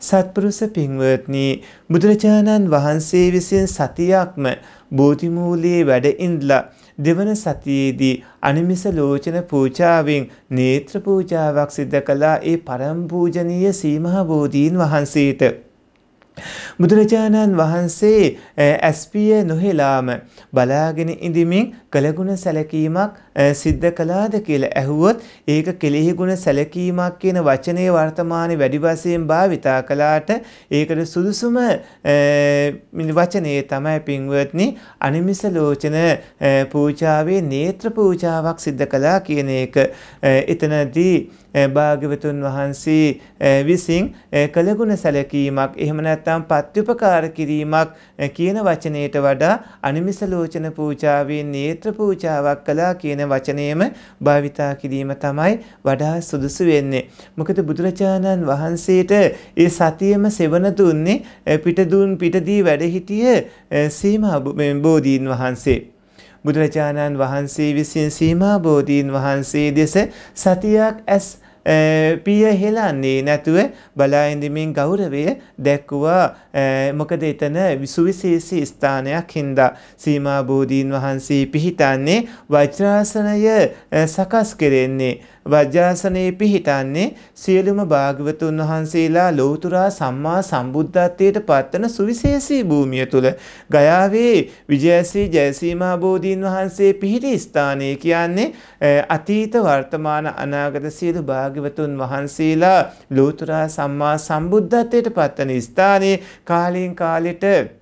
සත්පුරුෂ පින්වත්නි බුදුරජාණන් වහන්සේ විසින් සතියක්ම බෝධිමූලයේ වැඩ ඉඳලා දෙවන සතියේදී අනිමිස ලෝචන පූජාවෙන් නේත්‍ර පූජාවක් සිද්ධ කළා ඒ පරම් පූජනීය සීමහා බෝධීන් වහන්සේට. බුදුරජාණන් වහන්සේ ඇස්පිය නොහෙලාම බලාගෙන ඉඳිමින් කළගුණ සැලකීමක් සිද්ධ කළාද කියලා ඇහුවොත් ඒක කෙලෙහි ගුණ සැලකීමක් කියන වචනේ වර්තමානයේ වැඩි වශයෙන් භාවිතා කළාට ඒකට සුදුසුම වචනේ තමයි පින්වත්නි අනිමිස ලෝචන පූජාවේ නේත්‍ර පූජාවක් සිද්ධ කළා කියන එක එතනදී භාග්‍යවතුන් වහන්සේ විසින් කළගුණ සැලකීමක් එහෙම නැත්නම් පත්‍යුපකාර කිරීමක් කියන වචනයට වඩා අනිමිසලෝචන පූජාවෙන් නේත්‍ර පූජාවක් කළා කියන වචනයම භාවිතා කිරීම තමයි වඩා සුදුසු වෙන්නේ. මොකද බුදුරජාණන් වහන්සේට ඒ සතියම සෙවන දුන්නේ පිටදුන් පිටදී වැඩ හිටිය සීමා බෝධීන් වහන්සේ බුදුරජාණන් වහන්සේ විසින් සීමාබෝධීන් වහන්සේ දෙස සතියක් ඇස් පිය හෙලන්නේ නැතුව බලාඉඳමින් ගෞරවය දැක්වුවා මොකද එතන විසුවිශේෂී ස්ථානයක් හින්දා සීමාබෝධීන් වහන්සේ පිහිටන්නේ වජ්‍රාසනය සකස් කෙරෙන්නේ වජ්‍යාසනයේ පිහිටන්නේ සියලුම භාග්‍යවතුන් වහන්සේලා ලෞතුරා සම්මා සම්බුද්ධත්වයට පත්වන සුවිශේෂී භූමිය තුල ගයාවේ විජයසී ජයසීමා බෝධීන් වහන්සේ පිහිටි ස්ථානය කියන්නේ අතීත වර්තමාන අනාගත සියලු භාග්‍යවතුන් වහන්සේලා ලෞතුරා සම්මා සම්බුද්ධත්වයට පත්වන ස්ථානයේ කාලයෙන් කාලෙට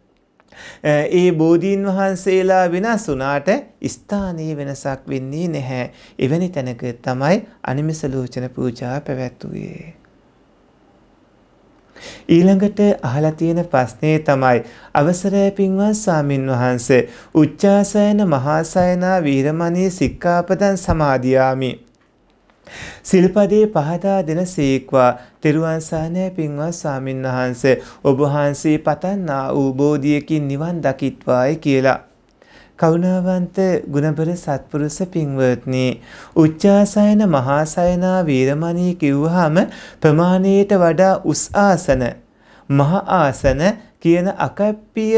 ඒ බෝධීන් වහන්සේලා වෙනස් වුණාට ස්ථානීය වෙනසක් වෙන්නේ නැහැ. එවැනි තැනක තමයි අනිමිස ලෝචන පූජා පැවැත්වුවේ. ඊළඟට අහලා තියෙන ප්‍රශ්නේ තමයි අවසරය පින්වත් සාමින් වහන්සේ උච්චාසයන මහාසයනා වීරමණී සික්ඛාපදං සමාදියාමි සිල්පදේ පහදා දෙන සීක්වා තෙරුවන් සහනය පින්වත් ස්වාමින් වහන්ස ඔබහන්සේ පතන්නා වූ බෝධියකින් නිවන් දකිත්වාය කියලා. කරුණාවන්ත ගුණබර සත්පුරුෂ පින්වත්නි උච්චාසයන මහාසයනා වීරමණී කිව්වහම ප්‍රමාණයට වඩා උස් ආසන මහ ආසන කියන අකප්පිය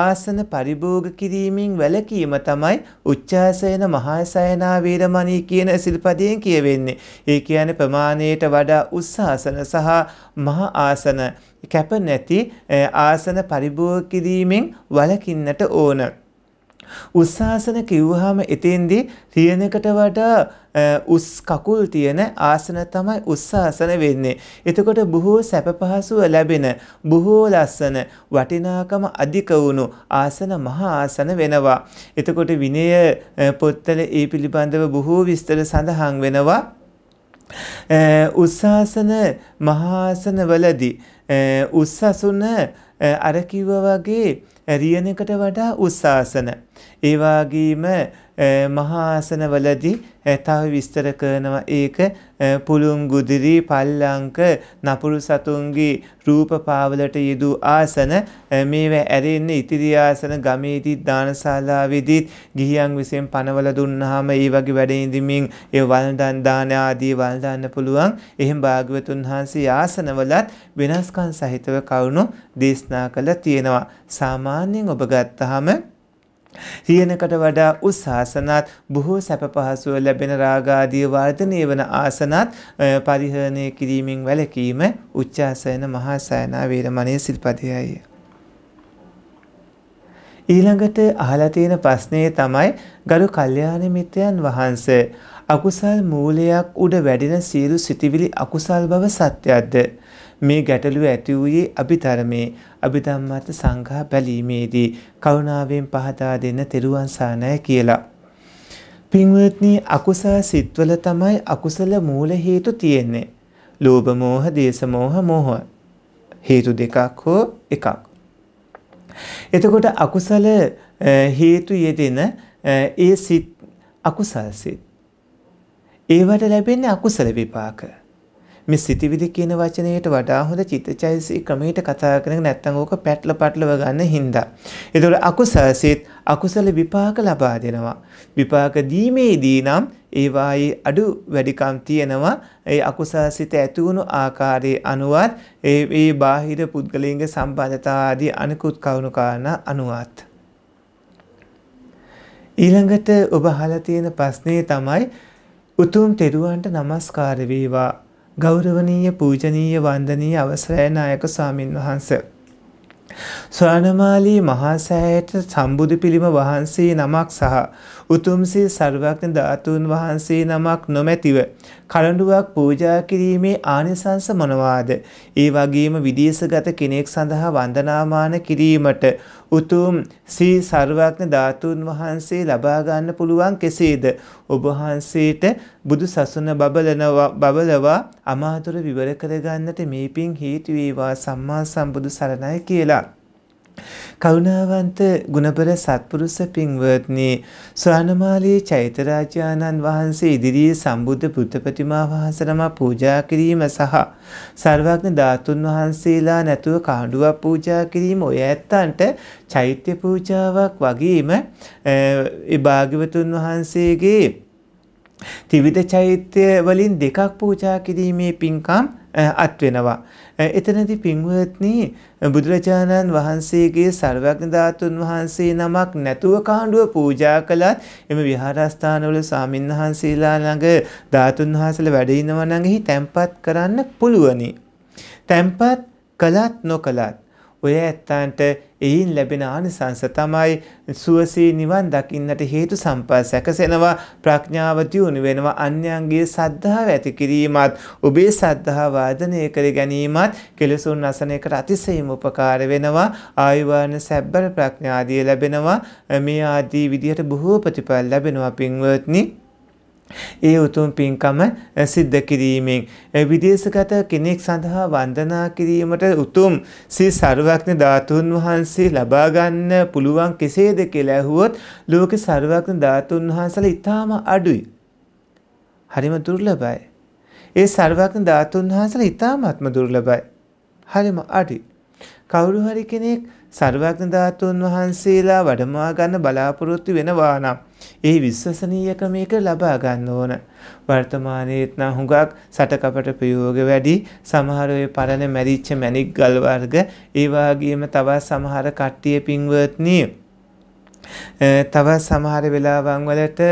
ආසන පරිභෝග කිරීමෙන් වැළකීම තමයි උච්චාසයන මහාසයනා වේරමණී කියන සිල්පදයෙන් කියවෙන්නේ. ඒ කියන්නේ ප්‍රමාණයට වඩා උස්සාසන සහ මහා ආසන කැප නැති ආසන පරිභෝග කිරීමෙන් වළකින්නට ඕන. උස්සාසන කිව්වහම එතෙන්දී රියනකට වඩා උස් කකුල් තියෙන ආසන තමයි උස්සාසන වෙන්නේ. එතකොට බොහෝ සැප පහසුව ලැබෙන, බොහෝ ලස්සන, වටිනාකම අධික වුණු ආසන මහා ආසන වෙනවා. එතකොට විනය පොත්වල ඒ පිළිබඳව බොහෝ විස්තර සඳහන් වෙනවා. උස්සාසන මහාසන වලදී උස්සසුන අර කිව්වා වගේ ඇරියනකට වඩා උස්සාසන. ඒවාගේම මහා ආසනවලදී තව විස්තර කරනවා ඒක පුළුන් ගුදිරි පල්ලංක නපුරු සතුන්ගේ රූප පාවලට යෙදූ ආසන මේවා ඇරෙන්න ඉතිරි ආසන ගමේදී දානශාලාවේදී ගිහියන් විසින් පනවල දුන්නාම ඒ වගේ වැඩ ඉදමින් ඒ වළඳන් දාන ආදී වළඳන්න පුළුවන් එහෙන් භාග්‍යවතුන් වහන්සේ ආසනවලත් වෙනස්කම් සහිතව කරුණු දේශනා කළා තියෙනවා සාමාන්‍යයෙන් ඔබ ගත්තාම රියනකට වඩා උස් ආසනත් බොහෝ සැප පහසුව ලැබෙන රාගාදී වර්ධනය වන ආසනත් පරිහරණය කිරීමෙන් වැළකීම උච්චාසයන මහාසයනා වේරමණී සිල්පදයයි. ඊළඟට අහලා තියෙන ප්‍රශ්නේ තමයි ගරු කල්යාණ මිත්‍රයන් වහන්සේ අකුසල් මූලයක් උඩ වැඩෙන සියලු සිටිවිලි අකුසල් බව සත්‍යයක්ද? මේ ගැටලුව ඇති වූයේ අභිධර්මයේ අභිධම්මත සංඝා බැලීමේදී කරුණාවෙන් පහදා දෙන්න තෙරුවන් සානය කියලා. පින්වත්නි අකුසල සිත්වල තමයි අකුසල මූල හේතු තියෙන්නේ. ලෝභ මෝහ, දේශ මෝහ, මෝහ හේතු දෙකක් හෝ එකක්. එතකොට අකුසල හේතු යෙදෙන ඒ සිත් අකුසල් සිත්. ඒවට ලැබෙන්නේ අකුසල විපාක. මේ සිතිවිලි කියන වචනයට වඩා හොඳ චිත්තචෛතසික ක්‍රමයට කතා කරගෙන නැත්නම් ඕක පැටල පැටලව ගන්න හින්දා. ඒතකොට අකුසසෙත් අකුසල විපාක ලබා දෙනවා. විපාක දීමේදී නම් ඒවායේ අඩු වැඩිකම් තියෙනවා ඒ අකුසසිත ඇති වුණු ආකාරයේ අනුවත් ඒ ඒ බාහිර පුද්ගලයන්ගේ සම්බන්ධතා ආදී අනිකුත් කවුණු කාරණා අනුවත් ඊළඟට ඔබ අහලා තියෙන ප්‍රශ්නේ තමයි උතුම් තෙරුවන්ට নমස්කාර වේවා ගෞරවනීය පූජනීය වන්දනීය අවසරයි නායක ස්වාමින් වහන්ස. ස්වර්ණමාලී මහා සෑයට සම්බුදු පිළිම වහන්සේ නමක් සහ උතුම්සේ සර්වඥ ධාතුන් වහන්සේ නමක් නොමැතිව කරඬුවක් පූජා කිරීමේ ආනිසංස මොනවාද? ඒ වගේම විදේශගත කෙනෙක් සඳහා වන්දනාමාන කිරීමට උතුම් සී සර්වඥ ධාතුන් වහන්සේ ලබා ගන්න පුළුවන් කෙසේද? ඔබ වහන්සේට බුදු සසුන බබලනවා බබලවා අමාතුර විවර කරගන්නට මේ පිං හේතු වේවා සම්මා සම්බුදු සරණයි කියලා කරුණාවන්ත ගුණබර සත්පුරුෂ පින්වත්නි ස්වර්ණමාලී චෛත්‍යරාජානන් වහන්සේ ඉදිරියේ සම්බුද්ධ බුද්ධ ප්‍රතිමා වහන්සේනම පූජා කිරීම සහ සර්වඥ ධාතුන් වහන්සේලා නැතුව කාඬුවක් පූජා කිරීම ඔය ඇත්තන්ට චෛත්‍ය පූජාවක් වගේම ඒ භාග්‍යවතුන් වහන්සේගේ ත්‍රිවිධ චෛත්‍ය වලින් දෙකක් පූජා කිරීමේ පින්කම් අත් වෙනවා. එතනදී පින්වත්නි බුදුරජාණන් වහන්සේගේ සර්වඥ ධාතුන් වහන්සේ නමක් නැතුව කාණ්ඩුව පූජා කළත් එම විහාරස්ථානවල සාමින්හන්සීලා ළඟ ධාතුන් වහන්සේලා වැඩ ඉනවා නම් එහි තැම්පත් කරන්න පුළුවනි. තැම්පත් කළත් නොකළත් ඔය ඇත්තන්ට එයින් ලැබෙන ආනිසංස තමයි සුවසේ නිවන් දකින්නට හේතු සම්පත් සැකසෙනවා ප්‍රඥාව දියුණු වෙනවා අන්‍යයන්ගේ සද්ධාව ඇති කිරීමත් ඔබේ සද්ධා වර්ධනය කර ගැනීමත් කෙලෙසුන් අසන එකට අතිශයින් උපකාර වෙනවා ආයුවාන සැබ්බර ප්‍රඥාදිය ලැබෙනවා මේ ආදී විදිහට බොහෝ ප්‍රතිඵල ලැබෙනවා පින්වත්නි ඒ උතුම් පින්කම සිද්ධ කිරීමෙන් විදේශගත කෙනෙක් සඳහා වන්දනා කිරීමට උතුම් සී සර්වඥ ධාතුන් වහන්සේ ලබා ගන්න පුළුවන් කෙසේද කියලා ඇහුවොත් ලෝකේ සර්වඥ ධාතුන් වහන්සේලා ඊටාම අඩුයි. හරිම දුර්ලභයි. ඒ සර්වඥ ධාතුන් වහන්සේලා ඊටාමත්ම දුර්ලභයි. හරිම අඩුයි. කවුරු හරි කෙනෙක් සර්වඥ ධාතුන් වහන්සේලා වඩමවා ගන්න බලාපොරොත්තු වෙනවා නම් ඒ විශ්වසනීයකම එක ලබා ගන්න ඕන. වර්තමානයේත් නම් හුඟක් සටකපට ප්‍රයෝග වැඩි සමහර ඔය පරණ මැරිච්ච මැණික් ගල් වර්ග ඒ වගේම තවත් සමහර කට්ටිය පින්වත්නි තව සමහර වෙලාවන් වලට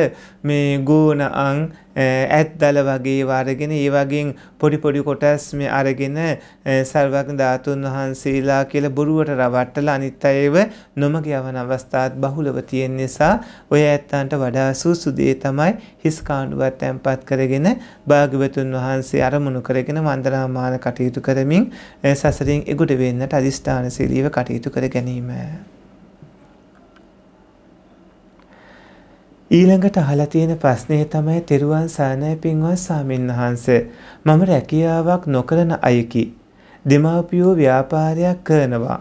මේ ගෝණ අං ඇත්දල වගේ වරගෙන ඒ වගේ පොඩි පොඩි කොටස් මේ අරගෙන සර්වඥ ධාතුන් වහන්සේලා කියලා බොරුවට රවට්ටලා අනිත් අයව නොමග යවන අවස්ථාත් බහුලව තියෙන නිසා ඔය ඇත්තන්ට වඩා සුසු දේ තමයි හිස් කාණ්ඩුවත් තැන්පත් කරගෙන භාග්‍යවතුන් වහන්සේ අරමුණු කරගෙන වන්දනාමාන කටයුතු කරමින් සසරින් එගොඩ වෙන්නට අදිස්ථානශීලීව කටයුතු කර ගැනීම ඊළඟට අහලා තියෙන ප්‍රශ්නේ තමයි තෙරුවන් සරණයි පින්වත් සාමින්හන්ස. මම රැකියාවක් නොකරන අයෙකි. දෙමව්පියෝ ව්‍යාපාරයක් කරනවා.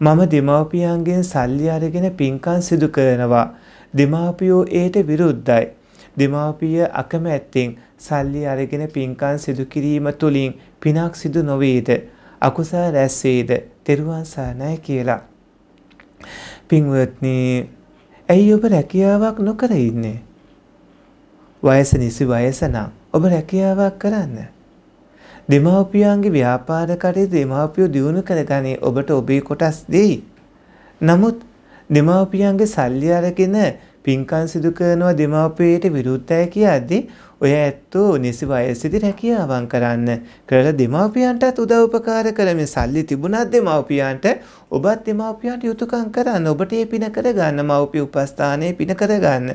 මම දෙමව්පියන්ගෙන් සල්ලි අරගෙන පින්කම් සිදු කරනවා. දෙමව්පියෝ ඒට විරුද්ධයි. දෙමව්පිය අකමැත්තෙන් සල්ලි අරගෙන පින්කම් සිදු කිරීම තුලින් පිනක් සිදු නොවේද? අකුසල රැස් වේද? තෙරුවන් සරණයි කියලා. පින්වත්නි ඇයි ඔබ රැකියාවක් නොකර ඉන්නේ? වයස නිසි වයස නම් ඔබ රැකියාවක් කරන්න. දෙමාපියන්ගේ ව්‍යාපාර කටයුතු දෙමාපියෝ දියුණු කරගන්නේ ඔබට ඔබේ කොටස් දෙයි. නමුත් දෙමාපියන්ගේ සල්ලි අරගෙන පින්කම් සිදු කරනවා දෙමාපියයට විරුද්ධයි කියද්දී ඔය ඇත්තෝ නිසි වයසිදි රැකියාවන් කරන්න කරලා දෙමාපියන්ටත් උදව්පකාර කරමින් සල්ලි තිබුණත් දෙමාපියන්ට ඔබත් දෙමාපියන්ට යුතුයකම් කරන්න ඔබට ඒ පින කරගන්න මව්පිය උපස්ථානයේ පින කරගන්න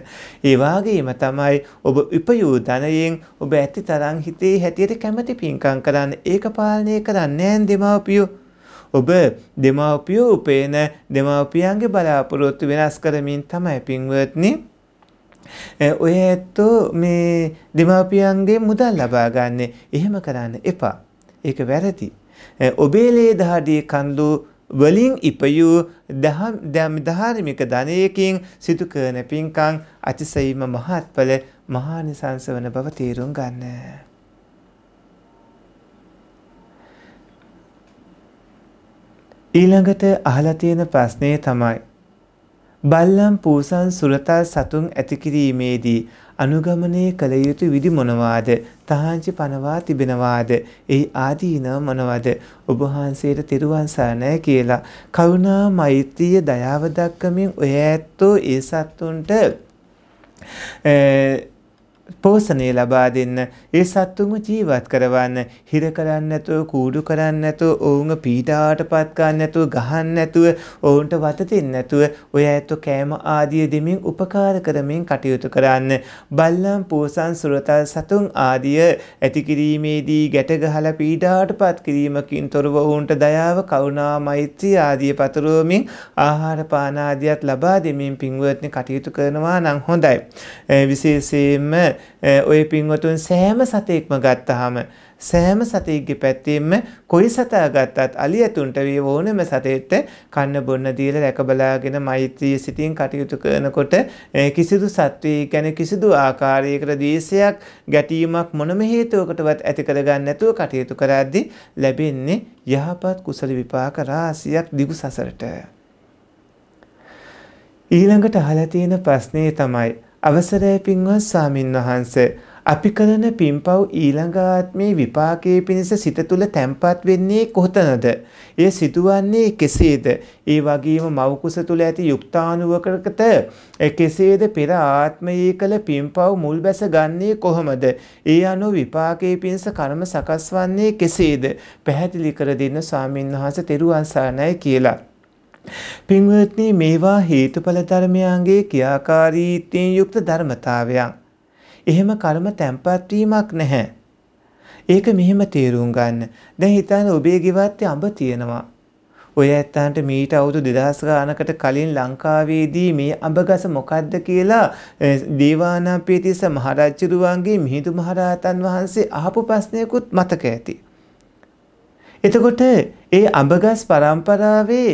ඒ වාගේම තමයි ඔබ උපයූ ධනයෙන් ඔබ ඇති තරම් හිතේ හැටියට කැමැති පින්කම් කරන්න ඒක පාලනය කරන්නේ නැහැ දෙමාපියෝ ඔබ දෙමාපියෝ උපේන දෙමාපියන්ගේ බලාපොරොත්තු වෙනස් කරමින් තමයි පින්වත්නි ඔය ඇත්තෝ මේ දෙමාපියන්ගේ මුදල් ලබා ගන්න. එහෙම කරන්න එපා. ඒක වැරදි. ඔබේ ලේ දහඩිය කන්දු වලින් ඉපයූ දහම් ධාර්මික ධනයකින් සිදු කරන පින්කම් අතිසයීම මහත්ඵල මහානිසංස වන බව තේරුම් ගන්න. ඊළඟට අහලා තියෙන ප්‍රශ්නේ තමයි බල්ලම් පූසන් සුරතල් සතුන් ඇතිකිරීමේදී අනුගමනය කළ යුතු විදි මොනවාද තහංචි පනවා තිබෙනවාද එයි ආදීනව මොනවද ඔබහන්සේට තිරුවන් සරණය කියලා කරුණා මෛත්‍රිය දයාව දක්කමින් ඔය ඇත්තෝ ඒ සත්තුන්ට පෝසනය ලබා දෙන්න ඒ සත්තුන්ව ජීවත් කරවන්න හිර කරන්න නැතුව කූඩු කරන්න නැතුව ඔවුන්ව පීඩාවට පත් කරන්න නැතුව ගහන්න නැතුව ඔවුන්ට වත දෙන්න නැතුව ඔය ඇත්ත කෑම ආදිය දෙමින් උපකාර කරමින් කටයුතු කරන්න බල්ලම් පෝසන් සුරතල් සතුන් ආදිය ඇති කිරීමේදී ගැට ගහලා පීඩාවට පත් කිරීමකින් තොරව ඔවුන්ට දයාව කරුණා මෛත්‍රී ආදිය පතුරවමින් ආහාර පාන ආදියත් ලබා දෙමින් පින්වත්නි කටයුතු කරනවා නම් හොඳයි විශේෂයෙන්ම ඔය පින්වතුන් සෑම සතෙක්ම ගත්තාම සෑම සතෙක්ගේ පැත්තෙන්ම කොයි සතා ගත්තත් අලියතුන්ට වී ඕනම සතෙට කන්න බොන්න දීලා රැකබලාගෙන මෛත්‍රී සිතින් කටයුතු කරනකොට කිසිදු සත්වයේ ගැන කිසිදු ආකාරයකට දේශයක් ගැටීමක් මොනම හේතුවකටවත් ඇති කරගන්න නැතුව කටයුතු කරද්දී ලැබෙන්නේ යහපත් කුසල විපාක රාශියක් දිගු සසරට ඊළඟට අහලා තියෙන ප්‍රශ්නේ තමයි අවසරය පින්වත් සාමින් වහන්ස අපි කරන පින්පව් ඊළඟ ආත්මේ විපාකයේ පිණිස සිත තුළ තැම්පත් වෙන්නේ කොතනද? එය සිදුවන්නේ කෙසේද? ඒ වගේම මව කුස තුළ ඇති යුක්තාණුවකට කෙසේද පෙර ආත්මයේ කළ පින්පව් මුල් බැස ගන්නේ කොහොමද? ඒ අනුව විපාකයේ පිණිස කර්ම සකස් වන්නේ කෙසේද? පැහැදිලි කර දෙන්න ස්වාමින්වහන්සේ තෙරුවන් සරණයි කියලා. පින්වත්නි මේවා හේතුඵල ධර්මයන්ගේ ක්‍රියාකාරීත්වයෙන් යුක්ත ධර්මතාවයන්. එහෙම කර්ම තැම්පත් වීමක් නැහැ. ඒක මෙහෙම තේරුම් ගන්න. දැන් හිතන්න ඔබේ ගෙවත්තේ අඹ තියෙනවා. ඔය ඇත්තන්ට මීට අවුරුදු 2000 ගානකට කලින් ලංකාවේදී මේ අඹගස මොකද්ද කියලා දීවානාපියතිස්ස මහරජුරුවන්ගේ මිහිඳු මහරහතන් වහන්සේ අහපු ප්‍රශ්නයකුත් මතක ඇති. එතකොට ඒ අඹගස් පරම්පරාවේ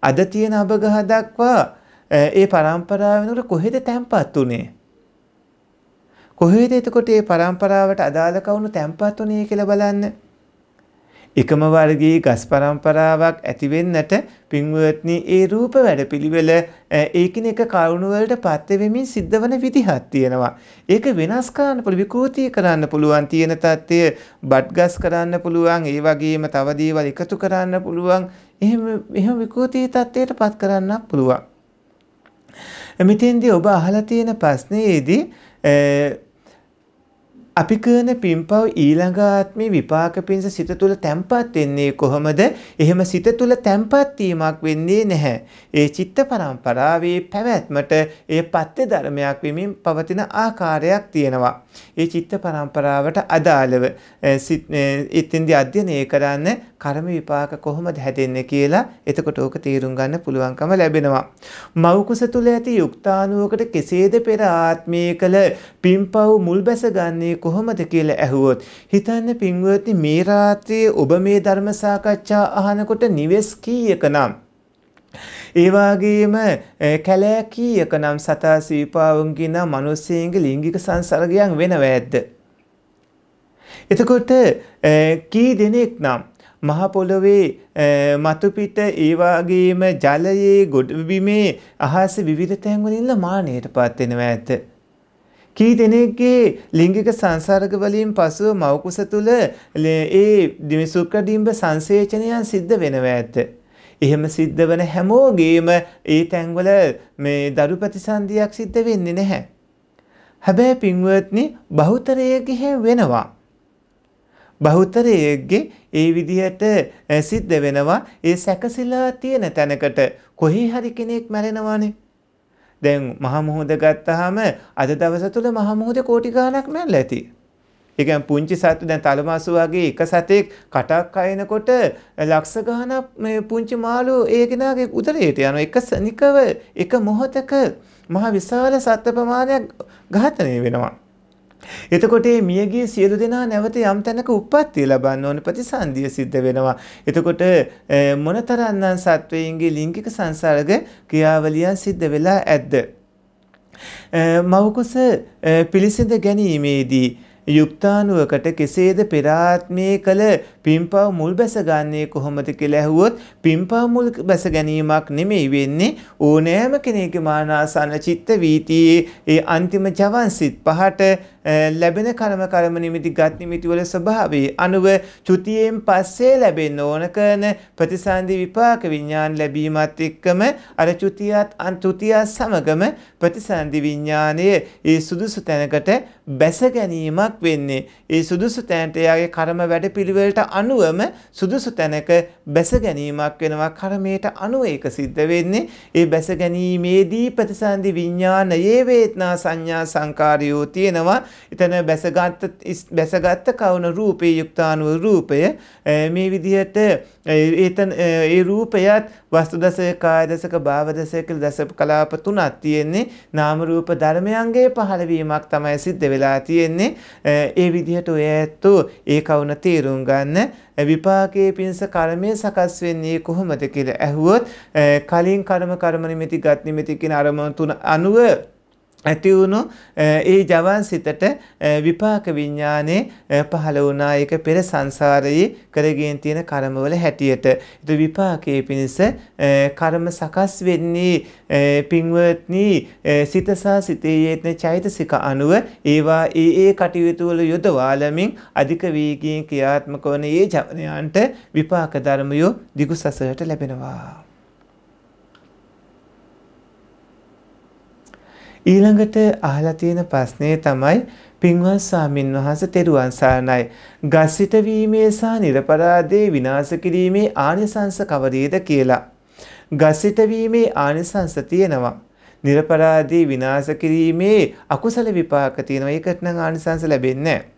අද තියෙන අබගහ දක්වා ඒ පරම්පරාව වෙනකොට කොහෙද තැම්පත් උනේ? කොහෙද එතකොට මේ පරම්පරාවට අදාළ කවුණු තැම්පත් උනේ කියලා බලන්න. එකම වර්ගයේ ගස් පරම්පරාවක් ඇති වෙන්නට පින්වත්නි ඒ රූප වැඩපිළිවෙල ඒකිනෙක කරුණු වලට පත් වෙමින් සිද්ධවන විදිහක් තියෙනවා. ඒක වෙනස් කරන්න පුළුවන් විකෘති කරන්න පුළුවන් තියෙන தත්ත්වය බට්ගස් කරන්න පුළුවන් ඒ වගේම තව දේවල් එකතු කරන්න පුළුවන් එහෙම එහෙම විකෘති තත්ත්වයට පත් කරන්නත් පුළුවන්. මෙතෙන්දී ඔබ අහලා තියෙන ප්‍රශ්නයේදී අපි කරන පින්පව් ඊළඟාත්මි විපාක පිණිස සිත තුළ තැම්පත් වෙන්නේ කොහොමද? එහෙම සිත තුළ තැම්පත් වීමක් වෙන්නේ නැහැ. ඒ චිත්ත පරම්පරාවේ පැවැත්මට ඒ පත්‍ය ධර්මයක් වෙමින් පවතින ආකාරයක් තියෙනවා. ඒ චිත්ත පරම්පරාවට අදාළව ඉතින්දි අධ්‍යයනය කරන්න කර්ම විපාක කොහොමද හැදෙන්නේ කියලා එතකොට ඕක තීරුම් ගන්න පුළුවන්කම ලැබෙනවා. මෞකුස තුළ ඇති යුක්තාණුවකට කෙසේද පෙර ආත්මයේ කල පින්පව් මුල් බැස ගන්නේ කොහොමද කියලා ඇහුවොත් හිතන්න පින්වත්නි මේ රාත්‍රියේ ඔබ මේ ධර්ම සාකච්ඡා අහනකොට නිවෙස් කීයකනම් ඒ වගේම කැලෑ කීයකනම් සතා සීපාවුන්ගේ නම් මිනිස්සෙගේ ලිංගික සංසර්ගයන් වෙනව ඇද්ද එතකොට කී දෙනෙක් නම් මහ පොළොවේ මතු පිට ඒ වගේම ජලයේ ගොඩබිමේ අහස විවිධ තැන්වල ඉන්න මානෙටපත් වෙනවා ඇත කී දෙනෙක්ගේ ලිංගික සංසර්ග වලින් පසුව මවකුස තුල ඒ දිමිසුක්කඩිම්බ සංසේචනයන් සිද්ධ වෙනවා ඇත. එහෙම සිද්ධ වන හැමෝගේම ඒ තැන්වල මේ දරු ප්‍රතිසන්දියක් සිද්ධ වෙන්නේ නැහැ. හැබැයි පින්වත්නි බහුතරයේගේ වෙනවා. බහුතරයේගේ ඒ විදිහට සිද්ධ වෙනවා ඒ සැකසিলা තියෙන තැනකට කොහි හරි කෙනෙක් මැරෙනවානේ. දැන් මහා මුහුද ගත්තාම අද දවස තුල මහා මුහුදේ කෝටි ගණක් නැල්ල ඇති. ඒ කියන්නේ පුංචි සත්තු දැන් තලමාසු වගේ එක සතෙක් කටක් අයනකොට ලක්ෂ ගණක් මේ පුංචි මාළු ඒ කෙනාගේ උදරයට යන එක නිකව එක මොහොතක මහ විශාල සත්ත්ව ප්‍රමාණයක් ඝාතනය වෙනවා. එතකොට මේ මියගිය සියලු දෙනා නැවත යම් තැනක උප්පත්තිය ලබන්න ඕන ප්‍රතිසන්දිය සිද්ධ වෙනවා. එතකොට මොනතරම්නම් සත්වයින්ගේ ලිංගික සංසර්ග ක්‍රියාවලියන් සිද්ධ වෙලා ඇද්ද? මව්කුස පිළිසිඳ ගැනීමේදී යුක්තානුවකට කෙසේද පෙරාත්මයේ කළ පින්පව් මුල් බැසගන්නේ කොහොමද කියලා ඇහුවොත් පින්පව් මුල් බැස ගැනීමක් නෙමෙයි වෙන්නේ ඕනෑම කෙනෙකුගේ මානාසන චිත්ත වීතියේ ඒ අන්තිම ජවන්සිට පහට ලැබෙන කර්ම කර්ම නිමිති ගත් නිමිති වල ස්වභාවය අනුව චුතියෙන් පස්සේ ලැබෙන්න ඕන කරන ප්‍රතිසන්දි විපාක විඥාන ලැබීමත් එක්කම අර චුතියත් අන් තුතියත් සමගම ප්‍රතිසන්දි විඥානය ඒ සුදුසු තැනකට බැස ගැනීමක් වෙන්නේ. ඒ සුදුසු තැනට එයාගේ කර්ම වැඩපිළිවෙලට අනුවම සුදුසු තැනක බැස ගැනීමක් වෙනවා. කර්මයට අනුව ඒක සිද්ධ වෙන්නේ. ඒ බැස ගැනීමේදී ප්‍රතිසන්දි විඥානයේ වේදනා සංඥා සංකාරයෝ තියෙනවා. එතන බැසගත් බැසගත් කවුන රූපේ යුක්තානුව රූපය මේ විදිහට ඒතන ඒ රූපයත් වස්තු දසය කාය දසක භාව දසය කියලා දස කලාප තුනක් තියෙන්නේ නාම රූප ධර්මයන්ගේ පහළවීමක් තමයි සිද්ධ වෙලා තියෙන්නේ ඒ විදිහට ඔය ඇත්තෝ ඒ කවුන තේරුම් ගන්න විපාකයේ පිංස කර්මය සකස් වෙන්නේ කොහොමද කියලා ඇහුවොත් කලින් කර්ම කර්ම නිමිති ගත් නිමිති කියන අරමුණු තුන අනුව ඇතිවුණු ඒ ජවන් සිතට විපාක විඤ්ඥානයේ පහළ වනායක පෙර සංසාරයේ කරගෙන් තියෙන කරමවල හැටියට. ද විපාකයේ පිණිස කරම සකස් වෙන්නේ පින්වත්නී සිතසා සිතේ ඒත්න චෛතසික අනුව ඒවා ඒ ඒ කටයුතුවල යොදවාලමින් අධික වීගීන් ක්‍රියාත්මක වන ඒ ජවනයන්ට විපාක ධර්මයෝ දිගු සසහට ලැබෙනවා. ඊළඟට අහලා තියෙන ප්‍රශ්නේ තමයි පින්වත් ස්වාමින් වහන්සේ තෙරුවන් සරණයි. ගස්සිත වීමේ සහ නිර්පරාදේ විනාශ කිරීමේ ආනිසංස කවරේද කියලා. ගස්සිත වීමේ ආනිසංස තියෙනවා. නිර්පරාදී විනාශ කිරීමේ අකුසල විපාක තියෙනවා. ඒකට නම් ආනිසංස ලැබෙන්නේ නැහැ.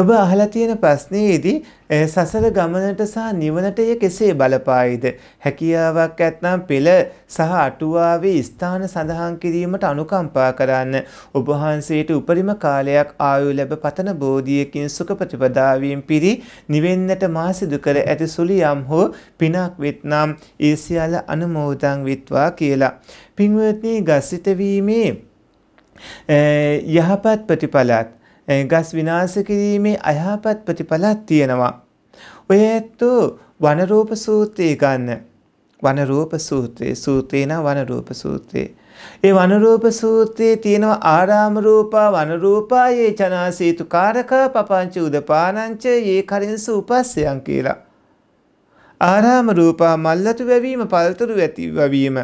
ඔබ අහලා තියෙන ප්‍රශ්නයේදී සසර ගමනට සහ නිවනට එය කෙසේ බලපායිද? හැකියාවක් ඇත්නම් පෙළ සහ අටුවාවේ ස්ථාන සඳහන් කිරීමට අනුකම්පා කරන්න. ඔබ වහන්සේට උපරිම කාලයක් ආයු ලැබ පතන බෝධියකින් සුඛ ප්‍රතිපදාවෙන් පිරි නිවෙන්නට මා සිදු කර ඇති සුලියම් හෝ පිනක් වෙත්නම් ඒ සියල්ල අනුමෝදන් විත්වා කියලා. පින්වත්නි ගස්සිත වීමේ යහපත් ප්‍රතිඵලත් ගස් විනාශ කිරීමේ අයහපත් ප්‍රතිඵලක් තියෙනවා. ඔය ඇත්තෝ වනරූප සූත්‍රය ගන්න. වනරූප සූත්‍රයේ සූත්‍රේන වනරූප සූත්‍රයේ. ඒ වනරූප සූත්‍රයේ තියෙනවා ආරාම රූපා වනරූපා යේ චනාසීතු කාරක පපංච උදපානංච යේ කරින්ස උපස්සයන් කියලා. ආරාම රූපා මල්ලතු වැවීම පළතුරු ඇති වවීම.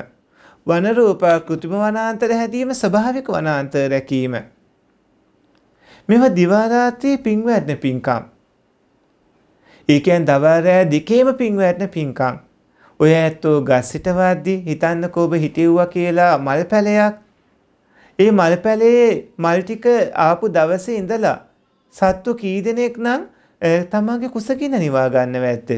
වනරූපා කෘතිම වනාන්තර හැදීම ස්වභාවික වනාන්තර රැකීම. මේවා දිවාරාත්‍රී පින්වැත්න පින්කම්. ඒකැන් දවරෑ දෙකේම පින්වැත්න පින්කම්. ඔය ඇත්තෝ ගස්සිටවද්දි හිතන්න කෝබ හිටිව්වා කියලා මල් පැලයක්. ඒ මල් පැලේ මල්ටික ආපු දවසේ ඉඳලා සත්තු කීදෙනෙක් නම් තමන්ගේ කුසකින්න නිවාගන්න ඇත්ත.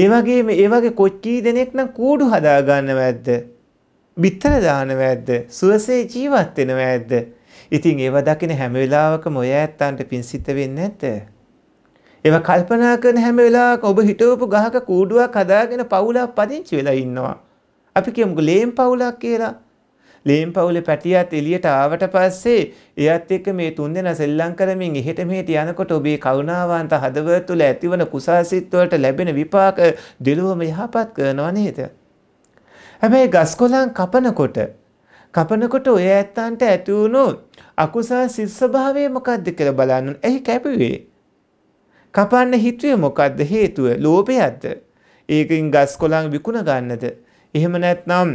ඒ වගේ ඒ වගේ කොච්චී දෙනෙක් නම් කූඩු හදාගන්නව ඇද්ද. බිත්තර දානව ඇද්ද. සුවසේ ජීවත් වෙනව ඇද්ද. ඉතින් ඒව දකින හැම වෙලාවකම ඔය ඇත්තන්ට පිංසිත වෙන්නේ නැද්ද? ඒව කල්පනා කරන හැම වෙලාවක ඔබ හිටවපු ගහක කූඩුවක් හදාගෙන පවුලක් පදිංචි වෙලා ඉන්නවා. අපි කියමුකෝ ලේම් පවුලක් කියලා. ලේම් පවුලේ පැටියත් එළියට ආවට පස්සේ එයත් එක්ක මේ තුන්දෙනා සෙල්ලම් කරමින් එහෙට මෙහෙට යනකොට ඔබේ කරුණාවන්ත හදවත තුළ ඇතිවන කුසාසිත වලට ලැබෙන විපාක දෙලොවම යහපත් කරනවා නේද? හැබැයි ගස්කොලන් කපනකොට කපනකොට ඔය ඇත්තන්ට ඇති වුණු අකුසල් සිත් ස්වභාවය මොකද්ද කියලා බලන්න. එහි කැපුවේ. කපන්න හිතුවේ මොකද්ද හේතුව? ලෝභයක්ද? ඒකෙන් ගස් කොළන් විකුණ ගන්නද? එහෙම නැත්නම්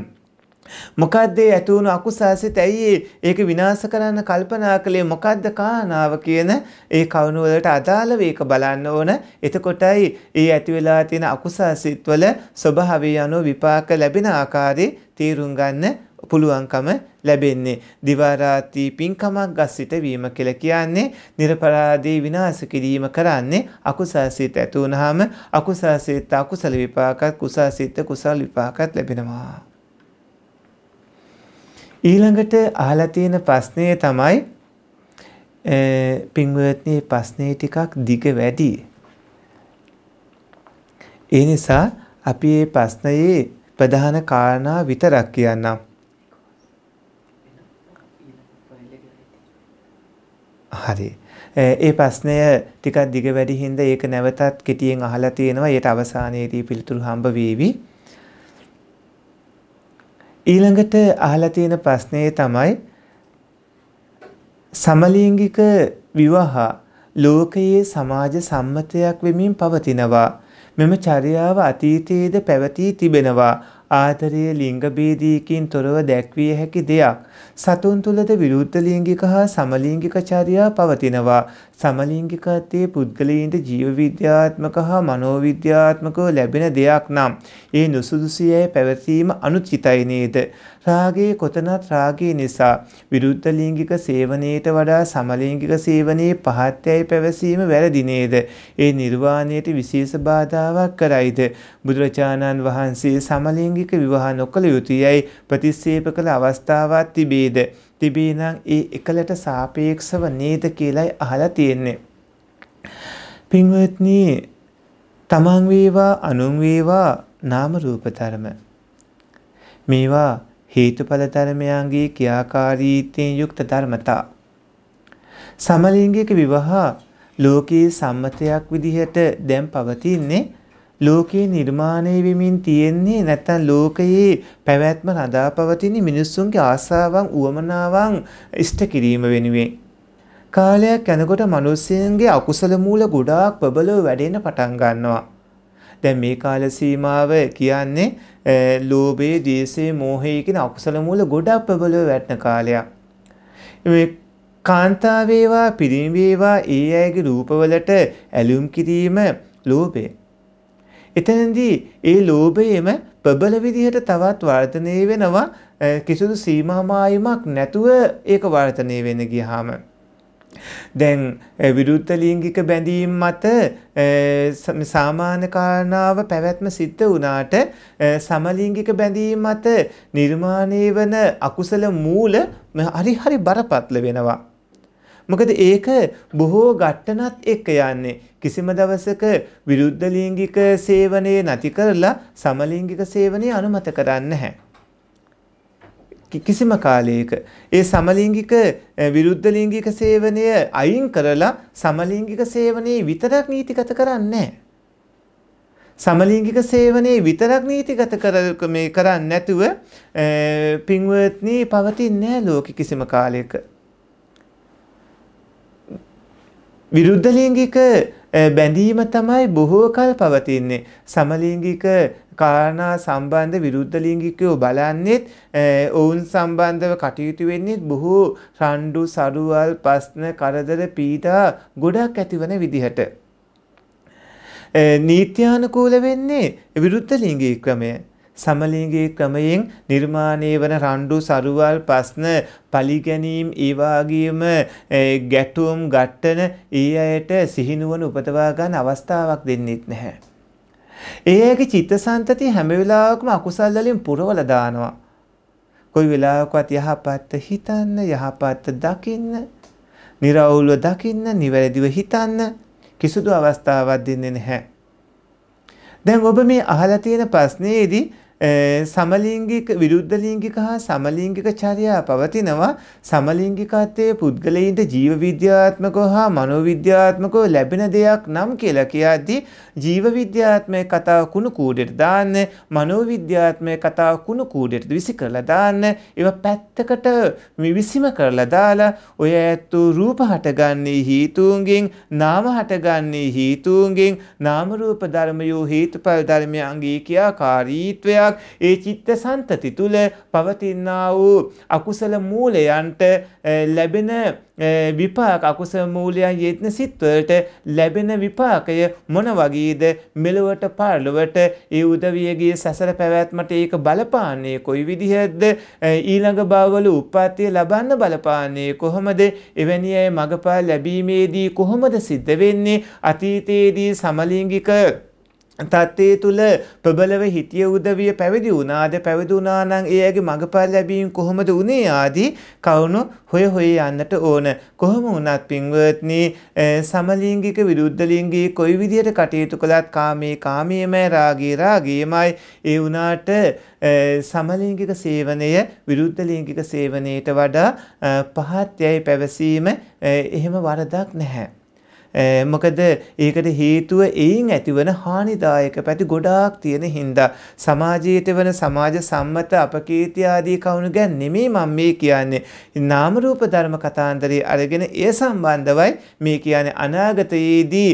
මොකද්ද ඇති වුණු අකුසාසිත ඇයි ඒක විනාශ කරන්න කල්පනා කළේ මොකද්ද කාරණාව කියන ඒ කවුණු වලට අදාළව ඒක බලන්න ඕන එතකොටයි ඒ ඇති වෙලා තියෙන අකුසාසිත වල ස්වභාවය අනුව විපාක ලැබෙන ආකාරය තීරුම් ගන්න පුළුවන්කම ලැබෙන්නේ. දිවාරාත්‍රී පින්කමක් ගස්සිට වීම කියල කියන්නේ නිර්පරාදී විනාස කිරීම කරන්නේ අකුසාසිත ඇති වුනහම අකුසාසිත අකුසල විපාකත් කුසාසිත කුසල් විපාකත් ලැබෙනවා. ඊළඟට අහලා තියෙන ප්‍රශ්නය තමයි පින්වත්නි ප්‍රශ්නේ ටිකක් දිග වැඩි. ඒ නිසා අපි මේ ප්‍රශ්නයේ ප්‍රධාන කාරණා විතරක් කියන්නම්. හරි. ඒ ප්‍රශ්නය ටිකක් දිග වැඩි හින්දා ඒක නැවතත් කෙටියෙන් අහලා තියෙනවා. ඒට අවසානයේදී පිළිතුරු හම්බ වේවි. ඊළඟට අහලා තියෙන ප්‍රශ්නේ තමයි සමලිංගික විවාහ ලෝකයේ සමාජ සම්මතයක් වෙමින් පවතිනවා. මෙම චර්යාව අතීතයේද පැවතී තිබෙනවා. ආතරය ලිංගබේදීකින් තොරව දැක්විය හැකි දෙයක්. සතුන් තුළද විරුද්ධ ලිංගික හා සමලිංගික චර්යා පවතිනවා. සමලිංගිකත්වයේ පුද්ගලයින්ට ජීවවිද්‍යාත්මක හා මනෝවිද්‍යාත්මකව ලැබෙන දෙයක් නම් ඒ නුසුදුසියයි පැවතීම අනුචිතයි නේද. රාගයේ කොතනත් රාගය නිසා විරුද්ධ ලිංගික සේවනයේට වඩා සමලිංගික සේවනයේ පහත්යයි පැවසීම වැරදි නේද? ඒ නිර්වාණයට විශේෂ බාධාවක් කරයිද? බුදුරජාණන් වහන්සේ සමලිංගික විවාහ නොකළ යුතුයයි ප්‍රතික්ෂේප කළ අවස්ථාවක් තිබේද? තිබේ නම් ඒ එකලට සාපේක්ෂව නේද කියලයි අහලා තියෙන්නේ. පින්වත්නි තමන් වේවා අනුන් වේවා නාම රූප ධර්ම මේවා හේතුඵල ධර්මයන්ගේ ක්‍රියාකාරීත්වයෙන් යුක්ත ධර්මතා. සමලිංගික විවාහ ලෝකයේ සම්මතයක් විදිහට දැන් පවතින්නේ ලෝකයේ නිර්මාණය වෙමින් තියෙන්නේ නැත්නම් ලෝකයේ පැවැත්ම රඳා පවතින මිනිස්සුන්ගේ ආසාවන් උවමනාවන් ඉෂ්ට කිරීම වෙනුවෙන් කාලයක් යනකොට මිනිස්සුන්ගේ අකුසල මූල ගොඩාක් ප්‍රබලව වැඩෙන්න පටන් ගන්නවා දැන් මේ කාල සීමාව කියන්නේ ලෝභයේ, ද්වේෂයේ, මෝහයේ කියන අකුසල මූල ගොඩක් ප්‍රබලව වැටෙන කාලයක්. මේ කාන්තාව වේවා, පිරිමි වේවා, ඒ අයගේ රූපවලට ඇලුම් කිරීම ලෝභය. එතනදී ඒ ලෝභයේම ප්‍රබල විදිහට තවත් වර්ධනය වෙනවා කිසිදු සීමා මායිමක් නැතුව ඒක වර්ධනය වෙන්න ගියාම. දැන් විරුද්ධ ලිංගික බැඳීම් මත සාමාන්‍ය කාරණාව පැවැත්ම සිද්ධ වුණාට සමලිංගික බැඳීම් මත නිර්මාණය වන අකුසල මූල හරි හරි බරපතල වෙනවා. මොකද ඒක බොහෝ ඝට්ටනත් එක්ක යන්නේ කිසිම දවසක විරුද්ධ ලිංගික සේවනයේ නැති කරලා සමලිංගික සේවනය අනුමත කරන්නේ නැහැ. කිසිම කාලයක ඒ සමලිංගික විරුද්ධ ලිංගික සේවනය අයින් කරලා සමලිංගික සේවනයේ විතරක් නීතිගත කරන්නේ සමලිංගික සේවනයේ විතරක් නීතිගත කර මේ කරන්නේ නැතුව පින්වත්නි පවතින්නේ නැහැ ලෝක කිසිම කාලයක විරුද්ධ ලිංගික බැඳීම තමයි බොහෝ කල් පවතින්නේ සමලිංගික කාරණා සම්බන්ධ විරුද්ධ ලිංගිකයෝ බලන්නෙත් ඔවුන් සම්බන්ධව කටයුතු වෙන්නෙත් බොහෝ රණ්ඩු සරුවල් ප්‍රශ්න කරදර පීඩා ගොඩක් ඇතිවන විදිහට නීත්‍යානුකූල වෙන්නේ විරුද්ධ ලිංගික ක්‍රමය සමලිංගී ක්‍රමයෙන් නිර්මාණය වන රණ්ඩු සරුවල් ප්‍රශ්න පලිගැනීම් ඒවාගේම ගැටුම් ගට්ටන ඒ අයට සිහිනුවන උපතවා ගන්න අවස්ථාවක් දෙන්නෙත් නැහැ. ඒ අයගේ චිත්තසංතතිය හැම වෙලාවකම අකුසල් වලින් පුරවලා දානවා. කොයි වෙලාවකවත් යහපත් හිතන්න, යහපත් දකින්න, निराවුල්ව දකින්න, නිවැරදිව හිතන්න කිසිදු අවස්ථාවක් දෙන්නේ නැහැ. දැන් ඔබ මේ අහලා තියෙන ප්‍රශ්නේදී සමලිංගික විරුද්ධ ලිංගික හා සමලිංගික චර්යා පවතිනවා සමලිංගිකත්වයේ පුද්ගලයින්ට ජීව විද්‍යාත්මකව හා මනෝවිද්‍යාත්මකව ලැබෙන දෙයක් නම් කියලා කියද්දී ජීව විද්‍යාත්මක කතාව කුණු කූඩේට දාන්න මනෝවිද්‍යාත්මක කතාව කුණු කූඩේට විසි කරලා දාන්න ඒව පැත්තකට විවිසීම කරලා දාලා ඔය ඇත්තු රූප හටගන්නේ හේතුන්ගෙන් නාම හටගන්නේ හේතුන්ගෙන් නාම රූප ධර්මයෝ හේතුඵල ධර්මයන්ගේ කියාකාරීත්වය භාවයක් ඒ චිත්ත සන්තති තුළ පවතිනා වූ අකුසල මූලයන්ට ලැබෙන විපාක අකුසල මූලයන් යෙත්න සිත්වලට ලැබෙන විපාකය මොන වගේද මෙලොවට පාලොවට ඒ උදවියගේ සසර පැවැත්මට ඒක බලපාන්නේ කොයි විදිහද ඊළඟ බාවල උපාතිය ලබන්න බලපාන්නේ කොහොමද එවැනි අය මඟපා ලැබීමේදී කොහොමද සිද්ධ වෙන්නේ අතීතයේදී සමලිංගික තත්ත්වයේ තුල ප්‍රබලව හිතිය උදවිය පැවිදි වුණාද පැවිදි වුණා නම් ඒ ඇගේ මඟපල් ලැබීම කොහොමද උනේ ආදී කවුණු හොය හොය යන්නට ඕන කොහොම වුණත් පින්වත්නි සමලිංගික විරුද්ධ ලිංගී කොයි විදියට කටයුතු කළත් කාමේ කාමයේමයි රාගී රාගියමයි ඒ වුණාට සමලිංගික සේවනය විරුද්ධ ලිංගික සේවනයට වඩා පහත් යයි පැවසීම එහෙම වරදක් නැහැ මොකද ඒකට හේතුව එයින් ඇතිවන හානිදායක පැති ගොඩාක් තියෙන හින්දා සමාජයට වන සමාජ සම්මත අපකීර්ති ආදී කවුණු ගැන නෙමෙයි මම මේ කියන්නේ නාම රූප ධර්ම කතාන්තරයේ අරගෙන ඒ සම්බන්ධවයි මේ කියන්නේ අනාගතයේදී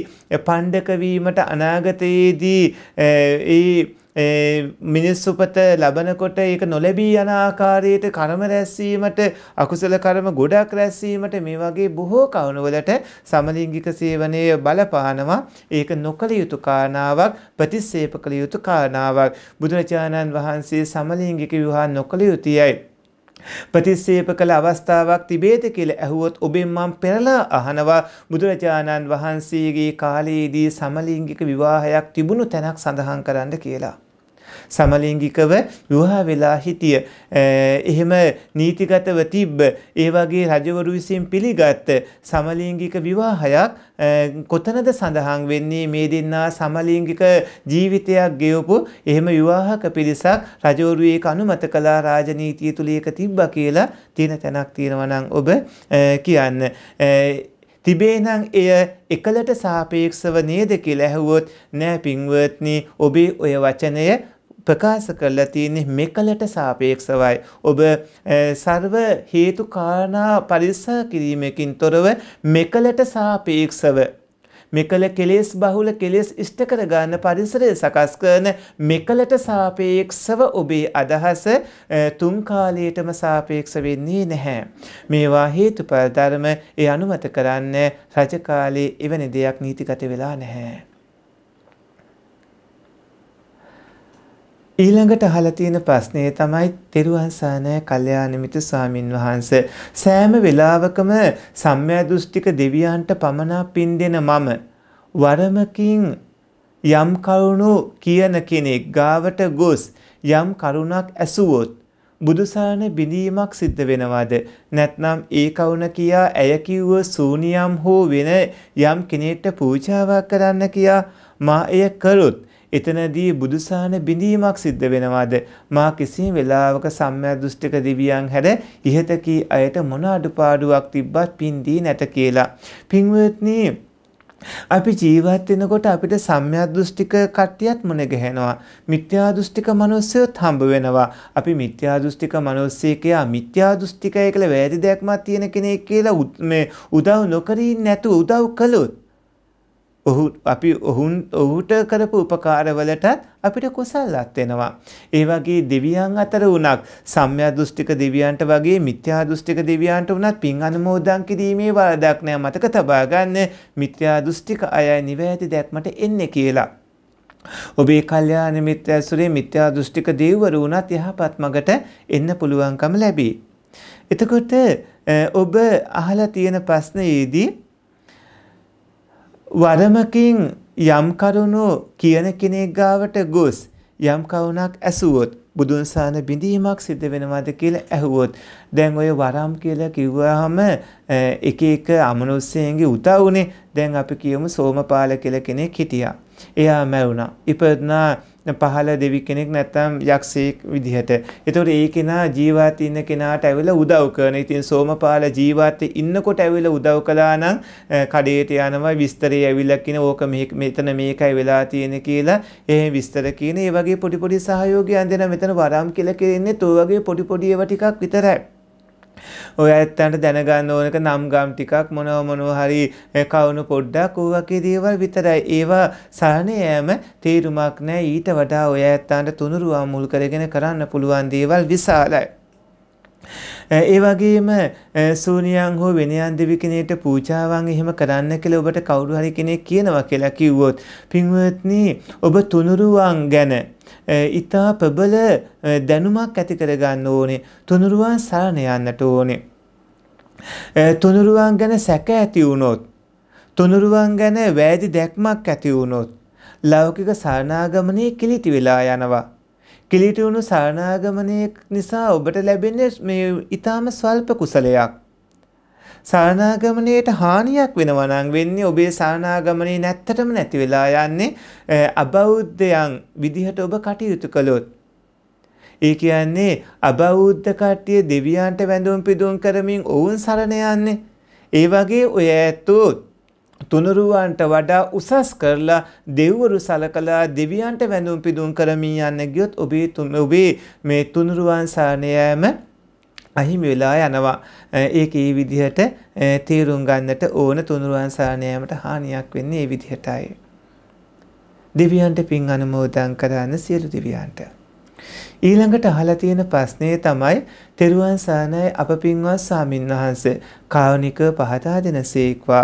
පණ්ඩක වීමට අනාගතයේදී ඒ මිනිස් උපත ලබනකොට ඒක නොලැබී යන ආකාරයට කර්ම රැස්වීමට අකුසල කර්ම ගොඩක් රැස්වීමට මේ වගේ බොහෝ කවුණුවලට සමලිංගික සේවනය බලපානවා ඒක නොකළ යුතු කාරණාවක් ප්‍රතිස්සේප කළ යුතු කාරණාවක් බුදුරජාණන් වහන්සේ සමලිංගික විවාහ නොකළ යුතුයයි ප්‍රතිස්සේප කළ අවස්ථාවක් තිබේද කියලා ඇහුවොත් ඔබෙන් මම පෙරලා අහනවා බුදුරජාණන් වහන්සේගේ කාලයේදී සමලිංගික විවාහයක් තිබුණු තැනක් සඳහන් කරන්න කියලා. සමලිංගිකව විවාහ වෙලා හිටිය. එහෙම නීතිගතව තිබ්බ ඒ වගේ රජවරු විසින් පිළිගත් සමලිංගික විවාහයක් කොතනද සඳහන් වෙන්නේ මේ දෙන්නා සමලිංගික ජීවිතයක් ගෙවපු එහෙම විවාහක පිරිසක් රජවරු ඒක අනුමත කළා රාජනීතිය තුල ඒක තිබ්බා කියලා තියෙන තැනක් තියෙනවා නම් ඔබ කියන්න. තිබේනම් එය එකලට සාපේක්ෂව නේද කියලා ඇහුවොත් නෑ පින්වත්නි ඔබේ ඔය වචනය ප්‍රකාශ කරලා තියෙන්නේ මෙකලට සාපේක්ෂවයි. ඔබ ਸਰව හේතු කාරණා පරිස්සම් කිරීමකින් තොරව මෙකලට සාපේක්ෂව මෙකල කෙලෙස් බහුල කෙලෙස් ඉෂ්ට කර ගන්න පරිසරය සකස් කරන මෙකලට සාපේක්ෂව ඔබේ අදහස තුන් කාලයටම සාපේක්ෂ වෙන්නේ නැහැ. මේවා හේතුඵල ධර්ම ඒ අනුමත කරන්න රජ කාලේ එවැනි දෙයක් නීතිගත වෙලා නැහැ. ඊළඟට අහලා තියෙන ප්‍රශ්නේ තමයි තෙරුවන් සානය කල්යාණමිත ස්වාමින් වහන්සේ සෑම වෙලාවකම සම්මයා දෘෂ්ටික දෙවියන්ට පමණක් පින් දෙන මම වරමකින් යම් කරුණු කියන කෙනෙක් ගාවට ගොස් යම් කරුණක් ඇසුවොත් බුදුසාරණ බිඳීමක් සිද්ධ වෙනවාද නැත්නම් ඒ කවුන කියා ඇය කිව්ව සූනියම් හෝ වෙන යම් කෙනෙක්ට පූජාවක් කරන්න කියා මා එය කළොත් එතනදී බුදුසාන බිඳීමක් සිද්ධ වෙනවාද මා කිසිම වෙලාවක සම්මයදෘෂ්ටික දෙවියන් හැර ඉහත කී අයට මොන අඩුපාඩුවක් තිබ්බත් පින් දී නැත කියලා පින්වත්නි අපි ජීවත් වෙනකොට අපිට සම්‍යාදෘෂ්ටික කට්ටියත් මුණ ගැහෙනවා. මිත්‍යාදෘෂ්ටික මිනිස්සුත් හම්බ වෙනවා. අපි මිත්‍යාදෘෂ්ටික මිනිස්සෙකයා මිත්‍යාදෘෂ්ටිකය කියලා වැරදි දෙයක්මක් තියෙන කෙනෙක් කියලා මේ උදව් නොකරින් නැතුව උදව් කළොත් ඔහු අපි ඔහුන් ඔහුට කරපු උපකාරවලටත් අපිට කුසල්ලත් වෙනවා. ඒ වගේ දෙවියන් අතර වුණක් සම්‍යා දෘෂ්ටික දෙවියන්ට වගේ මිත්‍යා දෘෂ්ටික දෙවියන්ට වුණත් පින් අනුමෝදන් කිරීමේ වරදක් නෑ මතක තබා ගන්න මිත්‍යා දෘෂ්ටික අය නිවැරදි දැක්මට එන්නේ කියලා. ඔබේ කල්යාණ මිත්‍ර ඇසුරේ මිත්‍යා දෘෂ්ටික දෙවිවරු වුණත් යහපත් මගට එන්න පුළුවන්කම ලැබේ. එතකොට ඔබ අහලා තියෙන ප්‍රශ්නයේදී වරමකින් යම් කරුණු කියන කෙනෙක් ගාවට ගොස් යම් කවුණක් ඇසුවොත් බුදුන් සාන බිඳීමක් සිද්ධ වෙනවද කියලා ඇහුවොත් දැන් ඔය වරම් කියලා කිව්වහම එක එක අමනුස්සයන්ගේ උදා උනේ දැන් අපි කියමු සෝමපාල කියලා කෙනෙක් හිටියා. එයා මැරුණා. ඉපදුනා පහළ දෙවි කෙනෙක් නැත්තම් යක්ෂයෙක් විදිහට. එතකොට ඒ කෙනා ජීවත් ඉන්න කෙනාට ඇවිල්ලා උදව් කරන. ඉතින් සෝමපාල ජීවත් ඉන්නකොට ඇවිල්ලා උදව් කළා නම් කඩේට යනවා විස්තරය ඇවිල්ලා කියන ඕක මෙතන මේකයි වෙලා තියෙන කියලා එහෙම විස්තර කියන ඒ වගේ පොඩි පොඩි සහයෝගය අඳින මෙතන වරම් කියලා කියන්නේ ඒ වගේ පොඩි පොඩි ඒවා ටිකක් විතරයි. ඔය ඇත්තන්ට දැනගන්න ඕනක නම්ගම් ටිකක් මොනව මොනව හරි කවුණු පොඩ්ඩක් ඌවගේ දේවල් විතරයි. ඒවා සරණයෑම තේරුමක් නෑ ඊට වඩා ඔය ඇත්තන්ට තුනුරුවා මුල් කරගෙන කරන්න පුළුවන් දේවල් විශාලයි. ඒ වගේම සූනියන් හෝ වෙනයන් දෙවි කෙනෙක්ට පූජාවන් එහෙම කරන්න කියලා ඔබට කවුරු හරි කෙනෙක් කියනවා කියලා කිව්වොත් පින්වත්නි ඔබ තුනුරුවන් ගැන ඉතා ප්‍රබල දැනුමක් ඇති කරගන්න ඕනේ. තුනුරුවන් සරණ යන්නට ඕනේ. තුනුරුවන් ගැන සැක ඇති වුණොත් තුනුරුවන් ගැන වැරදි දැක්මක් ඇති වුණොත් ලෞකික සරණාගමනයේ කිලිටි වෙලා යනවා. කිලිටි වුණු සරණාගමනය නිසා ඔබට ලැබෙන්නේ මේ ඊටාම ස්වල්ප කුසලයක්. සරණාගමණයට හානියක් වෙනවා නම් වෙන්නේ ඔබේ සරණාගමණේ නැත්තටම නැති වෙලා යන්නේ අබෞද්ධයන් විදිහට ඔබ කටයුතු කළොත් ඒ කියන්නේ අබෞද්ධ කට්ටිය දෙවියන්ට වැඳුම් පිදුම් කරමින් ඔවුන් සරණ යන්නේ ඒ වගේ ඔය ඇත්තෝ තුනුරුවන්ට වඩා උසස් කරලා දෙව්වරු සලකලා දෙවියන්ට වැඳුම් පිදුම් කරමින් යන්න ගියොත් ඔබේ ඔබේ මේ තුනුරුවන් සරණ යෑම අහිමි වෙලා යනවා. ඒක ඒ විදිහට තීරුම් ගන්නට ඕන තුනුරුවන් සරණයමට හානියක් වෙන්නේ ඒ විදිහටයි. දෙවියන්ට පින් අනුමෝදන් කරන්න සියලු දෙවියන්ට ඊළඟට අහලා තියෙන ප්‍රශ්නේ තමයි තෙරුවන් සරණයි අප පින්වත් සාමින්වහන්ස කාරුණික පහදා දෙනසේක්වා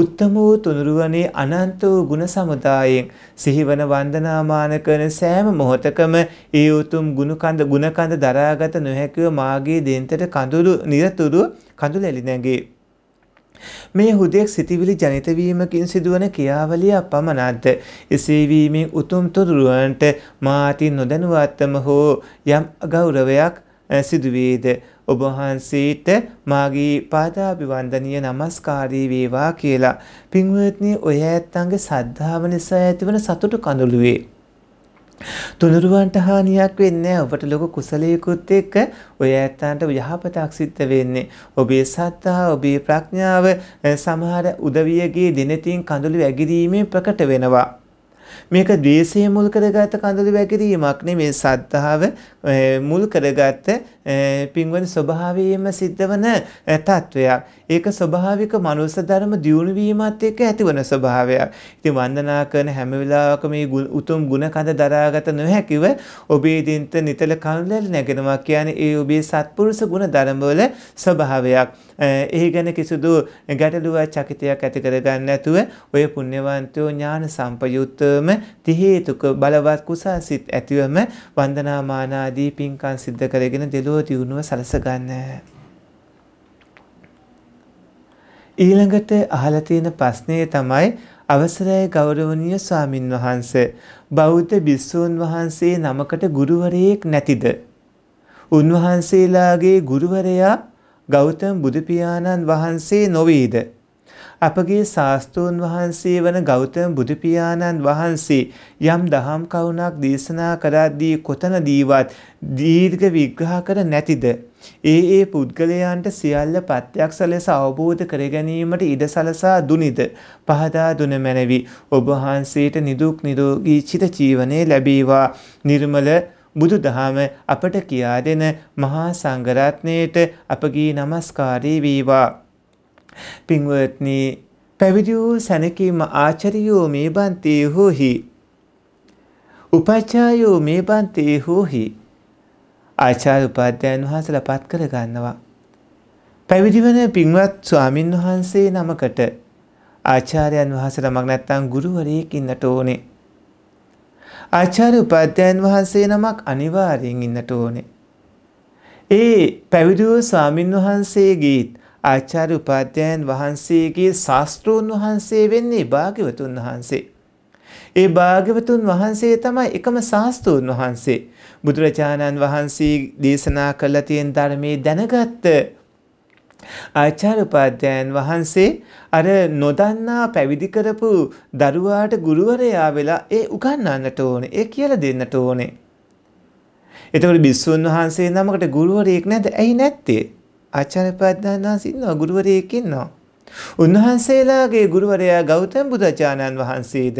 උත්තම වූ තුනුරුවනේ අනන්ත වූ ගුණ සමුදායෙන් සිහිවන වන්දනාමාන කරන සෑම මොහොතකම ඒ උතුම් ගුණ කඳ ගුණ කඳ දරාගත නොහැකිව මාගේ දෙන්තට කඳුළු නිරතුරු කඳුළු ඇලි නැගේ මේ හුදෙක් සිතිවිලි ජනිත වීමකින් සිදුවන ක්‍රියාවලිය පමණක්ද එසේ වීමෙන් උතුම් තුරුවන්ට මාති නොදැනුවත්වම හෝ යම් අගෞරවයක් සිදුවේද ඔබ වහන්සේට මාගේ පාදාභිවන්දනීය নমස්කාරී වේවා කියලා පින්වත්නි ඔය ඇත්තන්ගේ සද්ධාව නිසා ඇතිවන සතුට කඳුළුවේ තුනුරුවන්ට හානියක් වෙන්නේ ඔබට ලොකු කුසලයකුත් එක්ක ඔය ඇත්තන්ට යහපතක් සිද්ධ වෙන්නේ. ඔබේ සත්තා, ඔබේ ප්‍රඥාව සමහර උදවියගේ දිනතින් කඳුළු වැගිරීමෙන් ප්‍රකට වෙනවා. මේක ද්වේෂය මුල් කරගත් කඳුළු වැගිරීමක් නෙමේ සද්ධාව මුල් කරගත්ත පින්වන ස්වභාවයේම සිද්ධ වන තත්ත්වයක්. ඒක ස්වභාවික මනුස්ස ධර්ම දියුණු වීමත් එක්ක ඇතිවන ස්වභාවයක්. ඉතින් වන්දනා කරන හැම වෙලාවකම මේ උතුම් ගුණ කඳ දරාගත නොහැකිව ඔබේ දින්ත නිතල කනුලැලි නැගෙනවා කියන්නේ ඒ ඔබේ සත්පුරුෂ ගුණ ධර්මවල ස්වභාවයක්. එහි ගැන කිසිදු ගැටලුවක් චකිතයක් ඇති කරගන්න නැතුව ඔය පුණ්‍යවන්තයෝ ඥාන සම්පයුත්තවම තිහේතුක බලවත් කුසාසිත ඇතිවම වන්දනාමානාදී ආදී පින්කම් සිද්ධ කරගෙන දෙලොව දියුණුව සලස ගන්න. ඊළඟට අහලා තියෙන ප්‍රශ්නේ තමයි අවසරයි ගෞරවනීය ස්වාමින් වහන්සේ බෞද්ධ බිස්සූන් වහන්සේ නමකට ගුරුවරයෙක් නැතිද? උන්වහන්සේලාගේ ගුරුවරයා ගෞතම බුදු වහන්සේ නොවේද? අපගේ ශාස්තූන් වහන්සේ වන ගෞතම බුදුපියාණන් වහන්සේ යම් දහම් කරුණක් දේශනා කරද්දී කොතනදීවත් දීර්ඝ විග්‍රහ කර නැතිද. ඒ ඒ පුද්ගලයන්ට සියල්ල ප්‍රත්‍යක්ෂ ලෙස අවබෝධ කර ගැනීමට ඉඩ සලසා දුනිද පහදා දුන මැනවි ඔබ වහන්සේට නිදුක් නිරෝගී චිත ජීවනයේ ලැබේවා නිර්මල බුදු දහම අපට කියා දෙන මහා සංඝරත්නයට අපගේ নমස්කාරී වේවා පින්වත්නි පැවිදි වූ සැනකීම ආචරියෝ මේ බන්තේ හෝහි. උපචායෝ මේ බන්තේ හෝහි. ආචාර උපාධ්‍යයන් වහන්සලා පත් කර ගන්නවා. පැවිදිවන පින්වත් ස්වාමින් වහන්සේ නමකට ආචාර්යයන් වහන්සලා මක් නැත්තම් ගුරුවරයෙක් ඉන්නට ඕනේ. ආචාර්ය උපාධ්‍යයන් වහන්සේ නමක් අනිවාර්යෙන් ඉන්නට ඕනේ. ඒ පැවිදි වූ ස්වාමින් වහන්සේගේත් ආචාර්ය උපාධ්‍යයන් වහන්සේගේ ශාස්ත්‍රූන් වහන්සේ වෙන්නේ භාග්‍යවතුන් වහන්සේ. ඒ භාග්‍යවතුන් වහන්සේ තමයි එකම ශාස්ත්‍රූන් වහන්සේ. බුදුරජාණන් වහන්සේ දේශනා කළ තියෙන ධර්මයේ දැනගත්ත ආචාර්ය උපාධ්‍යයන් වහන්සේ අර නොදන්නා පැවිදි කරපු දරුවාට ගුරුවරයා වෙලා ඒ උගන්වන්නට ඕනේ. ඒ කියලා දෙන්නට ඕනේ. එතකොට බිස්සුන් වහන්සේ නමකට ගුරුවරයෙක් නැද්ද? ඇයි නැත්තේ? ආචාර්ය ප්‍රඥාන්වහන්සේ ඉන්නවා ගුරුවරයෙක් ඉන්නවා. උන්වහන්සේලාගේ ගුරුවරයා ගෞතම බුදුචානන් වහන්සේද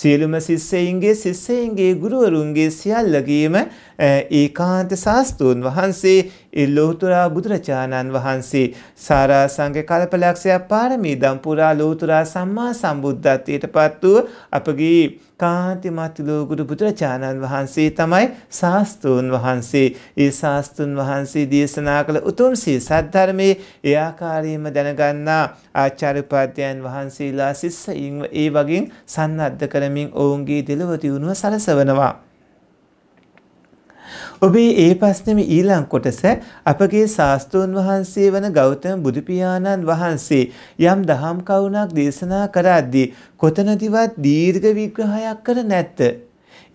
සියලුම ශිෂ්‍යයින්ගේ ශිෂ්‍යයින්ගේ ගුරුවරුන්ගේ සියල්ලගේම ඒකාන්ත ශාස්තූන් වහන්සේ ඒ ලෝතුරා බුදුරජාණන් වහන්සේ සාරා සංඝ කල්පලක්ෂයක් පාරමී දම් පුරා ලෝතුරා සම්මා සම්බුද්ධත්වයට පත් වූ අපගේ කාන්තිමත් ලෝගුරු බුදුරජාණන් වහන්සේ තමයි ශාස්තූන් වහන්සේ. ඒ ශාස්තුන් වහන්සේ දේශනා කළ උතුම් සී සද්ධර්මයේ ඒ ආකාරයෙන්ම දැනගන්නා ආචාර්ය උපාධ්‍යයන් වහන්සේලා සිස්සයින් ඒ වගේ සන්නද්ධ කරමින් ඔවුන්ගේ දෙලව දියුණුව සලසවනවා. ඔබේ ඒ ප්‍රශ්නෙම ඊළඟ කොටස අපගේ ශාස්ත්‍රෝන් වහන්සේ වන ගෞතම බුදුපියාණන් වහන්සේ යම් දහම් කරුණක් දේශනා කරද්දී කොතනදිවත් දීර්ඝ විග්‍රහයක් කර නැත්ද?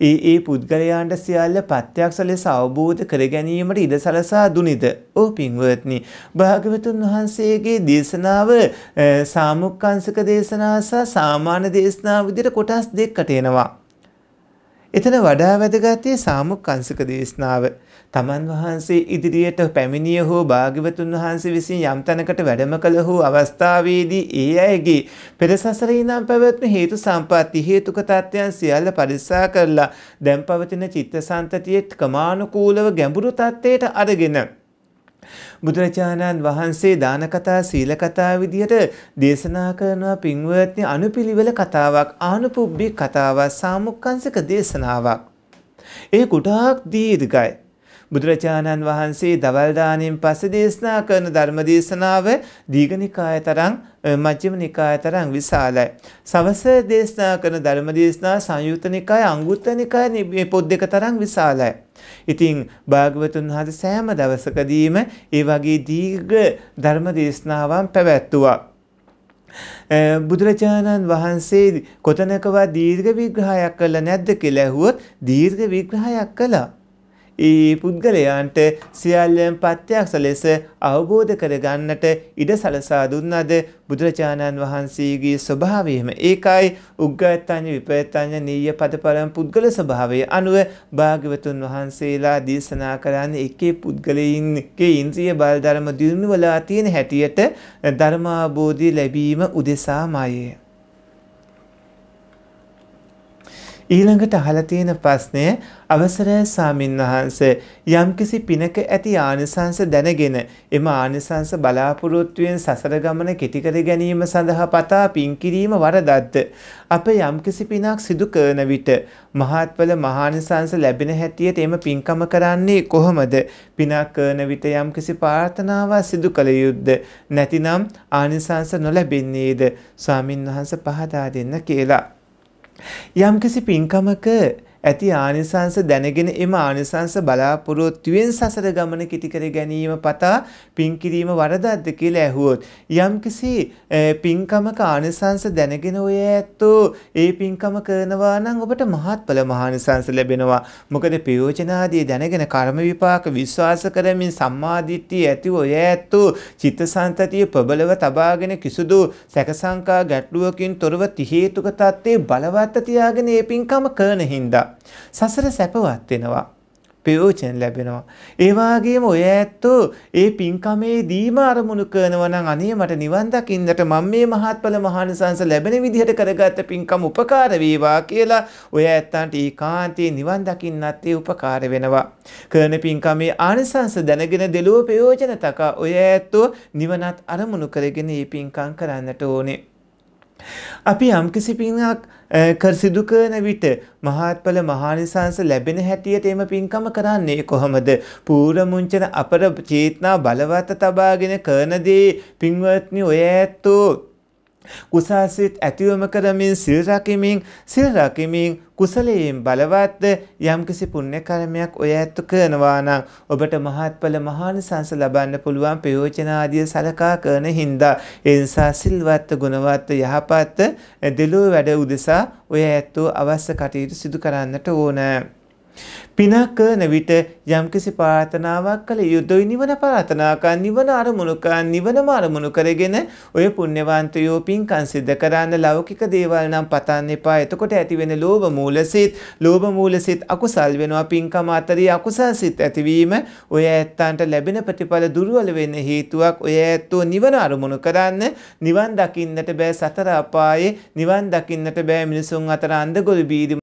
ඒ ඒ පුද්ගලයාන්ට සියල්ල ප්‍රත්‍යක්ෂ ලෙස අවබෝධ කර ගැනීමට ඉඩ සලසා දුනිද? ඕ පින්වත්නි, භාග්‍යවතුන් වහන්සේගේ දේශනාව සාමුක්කංශක දේශනාව සහ සාමාන්‍ය දේශනාව විදිහට කොටස් දෙකකට එනවා. එතන වඩා වැදගත්තේ සාමුක් අංශක දේශනාව. තමන් වහන්සේ ඉදිරියට පැමිණිය හෝ භාග්‍යවතුන් වහන්සේ විසින් යම් තැනකට වැඩම කළ හෝ අවස්ථාවේදී ඒ අයගේ පෙර සසරේ නම් පැවැත්ම හේතු සම්පatti හේතුක තත්ත්වයන් සියල්ල පරිස්සා කරලා දැන් පවතින චිත්තසංතතියේ ක්‍රමානුකූලව ගැඹුරු තත්ත්වයට අරගෙන බුදුරජාණන් වහන්සේ දාන කතා සීල කතා විදිහට දේශනා කරනවා පින්වත්නි අනුපිළිවෙල කතාවක් ආනුපුබ්බි කතාවක් සාමුක්කංශක දේශනාවක්. ඒ ගොඩාක් දීර්ඝයි. බුදුරජාණන් වහන්සේ දවල් දාණයෙන් පස්සේ දේශනා කරන ධර්ම දේශනාව දීඝනිකාය තරම් මජ්ජිම නිකාය තරම් විශාලයි. සවස දේශනා කරන ධර්ම දේශනා සංයුත්ත නිකාය අංගුත්තර නිකාය මේ පොත් දෙක තරම් විශාලයි. ඉතින් භාගවතුන් වහන්සේ සෑම දවසකදීම ඒ වගේ දීර්ඝ ධර්ම දේශනාවන් පැවැත්තුවා. බුදුරජාණන් වහන්සේ කොතනකවත් දීර්ඝ විග්‍රහයක් කළ නැද්ද කියලා ඇහුවොත් දීර්ඝ විග්‍රහයක් කළා. ඒ පුද්ගලයාන්ට සියල්ලම ප්‍රත්‍යක්ෂ ලෙස අවබෝධ කරගන්නට ඉඩ සලසා දුන්නද බුදුරජාණන් වහන්සේගේ ස්වභාවයම ඒකයි උග්ගත්ඤ්ඤ විපයත්ඤ්ඤ නීය පදපරම් පුද්ගල ස්වභාවය අනුව භාග්‍යවතුන් වහන්සේලා දේශනා කරන්නේ එකේ පුද්ගලයින්ගේ ඉන්ද්‍රිය බල ධර්ම දිනුවලා තියෙන හැටියට ධර්මාබෝධය ලැබීම උදෙසාමයි ඊළඟට අහලා තියෙන ප්‍රශ්නය අවසරය සාමින් වහන්ස යම්කිසි පිනක ඇති ආනිසංස දැනගෙන එම ආනිසංස බලාපොරොත්තුවෙන් සසර ගමන කෙටිකර ගැනීම සඳහා පතා පින් කිරීම වරදක්ද අප යම්කිසි පිනක් සිදු කරන විට මහත්ඵල මහානිසංස ලැබෙන හැටියට එම පින්කම කරන්නේ කොහොමද පිනක් කරන විට යම්කිසි ප්‍රාර්ථනාවක් සිදු කළ යුද්ද නැතිනම් ආනිසංස නොලැබෙන්නේද ස්වාමින් වහන්ස පහදා දෙන්න කියලා යම්කිසි පින්කමක ඇති ආනිසංස දැනගෙන එම ආනිසංස බලාපොරොත්තුවෙන් සසර ගමන කිටි කර ගැනීම පතා පින් කිරීම වරදක්ද කියලා ඇහුවොත් යම්කිසි පින්කමක ආනිසංස දැනගෙන ඔය ඇත්තෝ ඒ පින්කම කරනවා නම් ඔබට මහත්ඵල මහානිසංස ලැබෙනවා මොකද ප්‍රයෝජන ආදී දැනගෙන කර්ම විපාක විශ්වාස කරමින් සම්මාදිට්ඨිය ඇති ඔය ඇත්තෝ චිත්තසංතතිය ප්‍රබලව තබාගෙන කිසුදු සැකසංකා ගැටලුවකින් තොරව ති හේතුක தත්ත්වේ බලවත් තියාගෙන ඒ පින්කම කරන හින්දා සසර සැපවත් වෙනවා. ප්‍රයෝජන ලැබෙනවා. ඒ වගේම ඔය ඇත්තෝ ඒ පින්කමේදීම අරමුණු කරනවා නම් අනේ මට නිවන් දකින්නට මම මේ මහත්ඵල මහානිසංස ලැබෙන විදිහට කරගත්ත පින්කම උපකාර වේවා කියලා ඔය ඇත්තන්ට ඒකාන්තයේ නිවන් දකින්නත් ඒ උපකාර වෙනවා. කරන පින්කමේ ආනිසංස දැනගෙන දෙලෝ ප්‍රයෝජන තකා ඔය ඇත්තෝ නිවනත් අරමුණු කරගෙන මේ පින්කම් කරන්නට ඕනේ. අපි යම්කිසි පින්කමක් කර සිදු කරන විට මහත්ඵල මහානිසංස ලැබෙන හැටියට එම පින්කම කරන්නේ කොහොමද? පූර්ව මුංචන අපර චේතනා බලවත් තබාගෙන කරන දේ පින්වත්නි ඔය ඇත්තෝ කුසල් සිත් ඇතිවම කරමින් සිල් රකිමින් සිල් රකිමින් කුසලයෙන් බලවත් යම්කිසි පුණ්‍ය කර්මයක් ඔය ඇත්තු කරනවා නම් ඔබට මහත්ඵල මහානිසංස ලබන්න පුළුවන් ප්‍රයෝජන ආදී සලකා කරන හින්දා ඒ නිසා සිල්වත් ගුණවත් යහපත් දෙලෝ වැඩ උදෙසා ඔය ඇත්තෝ අවශ්‍ය කටයුතු සිදු කරන්නට ඕන. පිනක් කරන විට යම්කිසි ප්‍රාර්ථනාවක් කළ යුතුයි නිවන ප්‍රාර්ථනාකා නිවන අරමුණුකා නිවනම අරමුණු කරගෙන ඔය පුණ්‍යවන්තයෝ පින්කම් සිද්ධ කරන්න ලෞකික දේවල් නම් පතන්න එපා. එතකොට ඇතිවෙන ලෝභ මූලසිත, ලෝභ මූලසිත අකුසල් වෙනවා පින්කම අතරේ අකුසල් සිත් ඇතිවීම ඔය ඇත්තන්ට ලැබෙන ප්‍රතිඵල දුර්වල වෙන්න හේතුවක්. ඔය ඇත්තෝ නිවන අරමුණු කරන්න නිවන් දකින්නට බෑ සතර අපායේ නිවන් දකින්නට බෑ මිනිසුන් අතර අන්දගොළු බීදි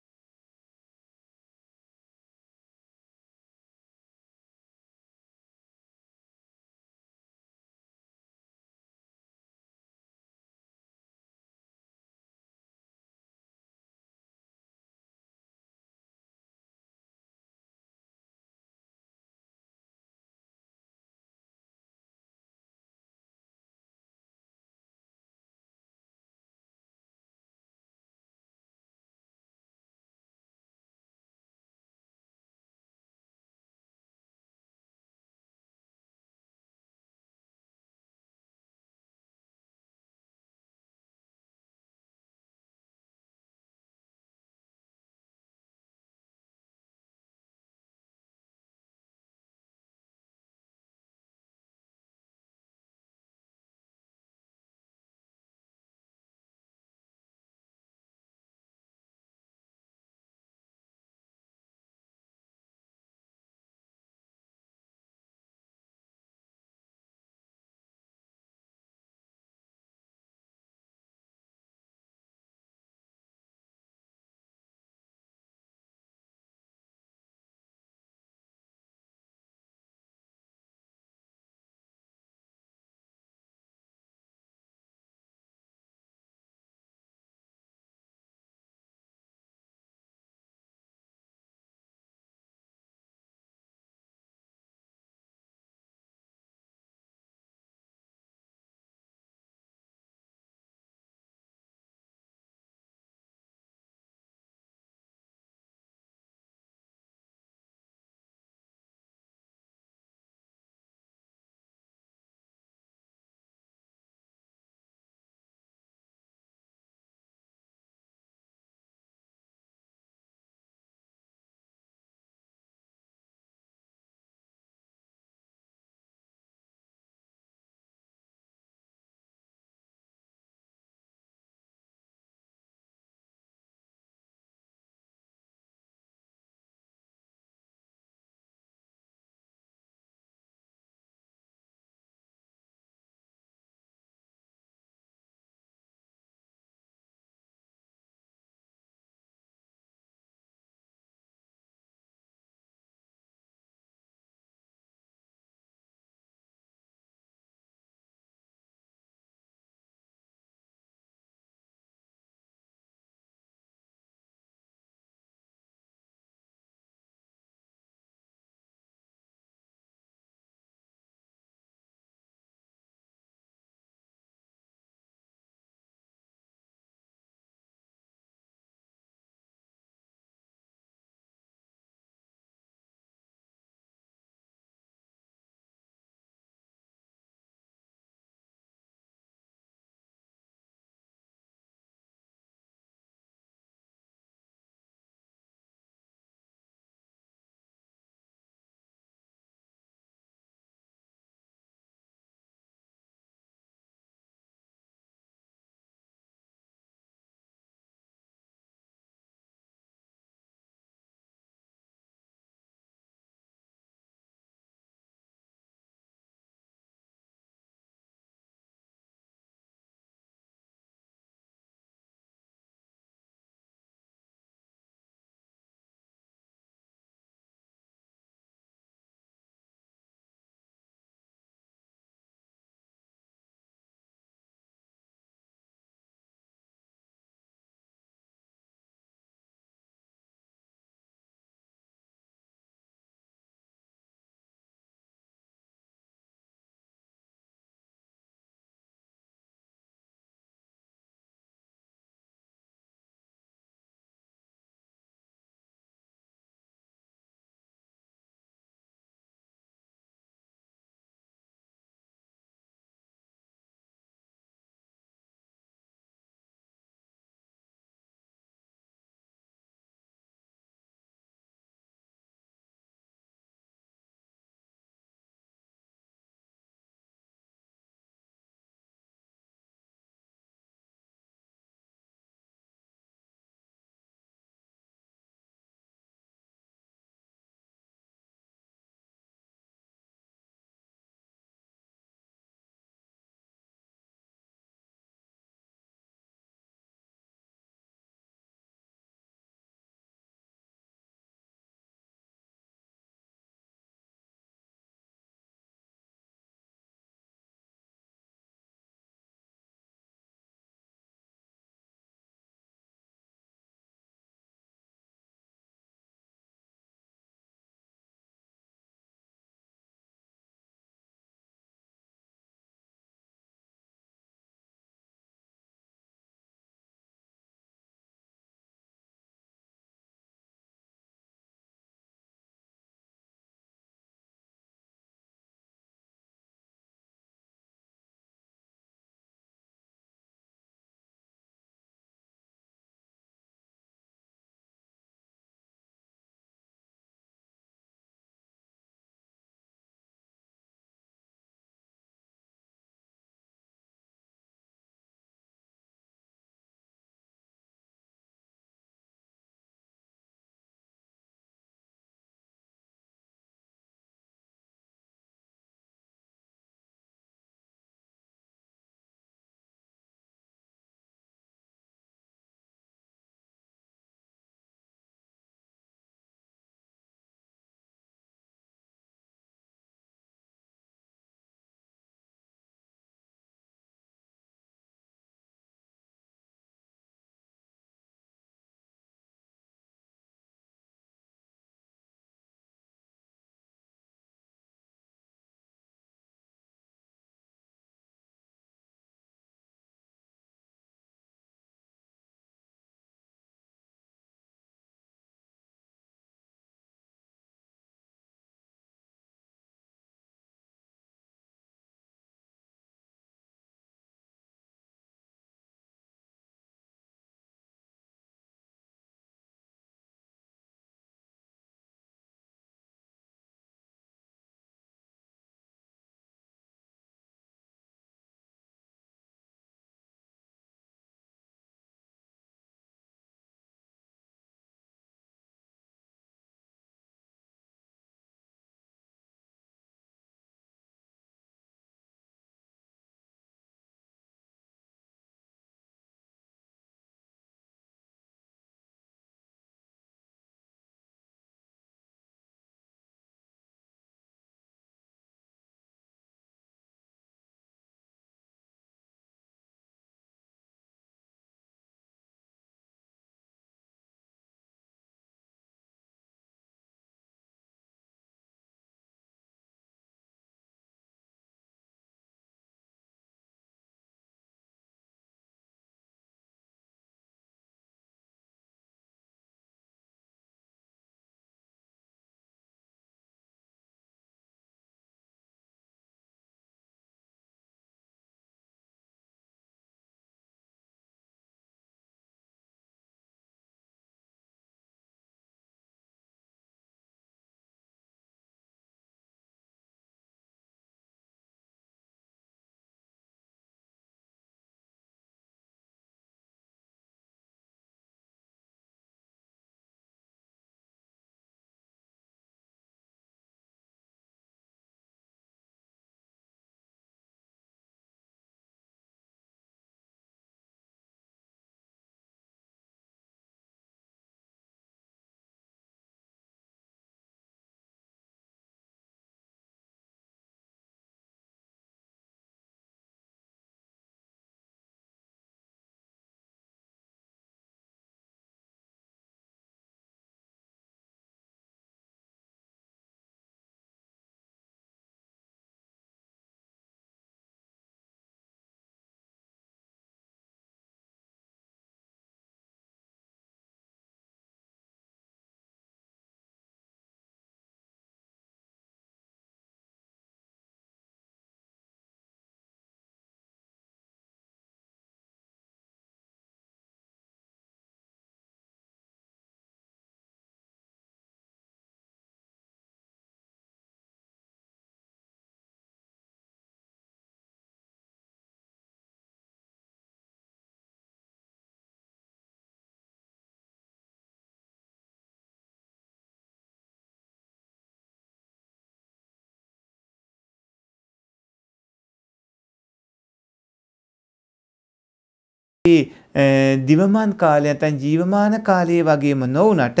දිවමන් කාලය ඇතැන් ජීවමාන කාලයේ වගේම නොවනට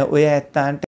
ඔය ඇත්තාන්ට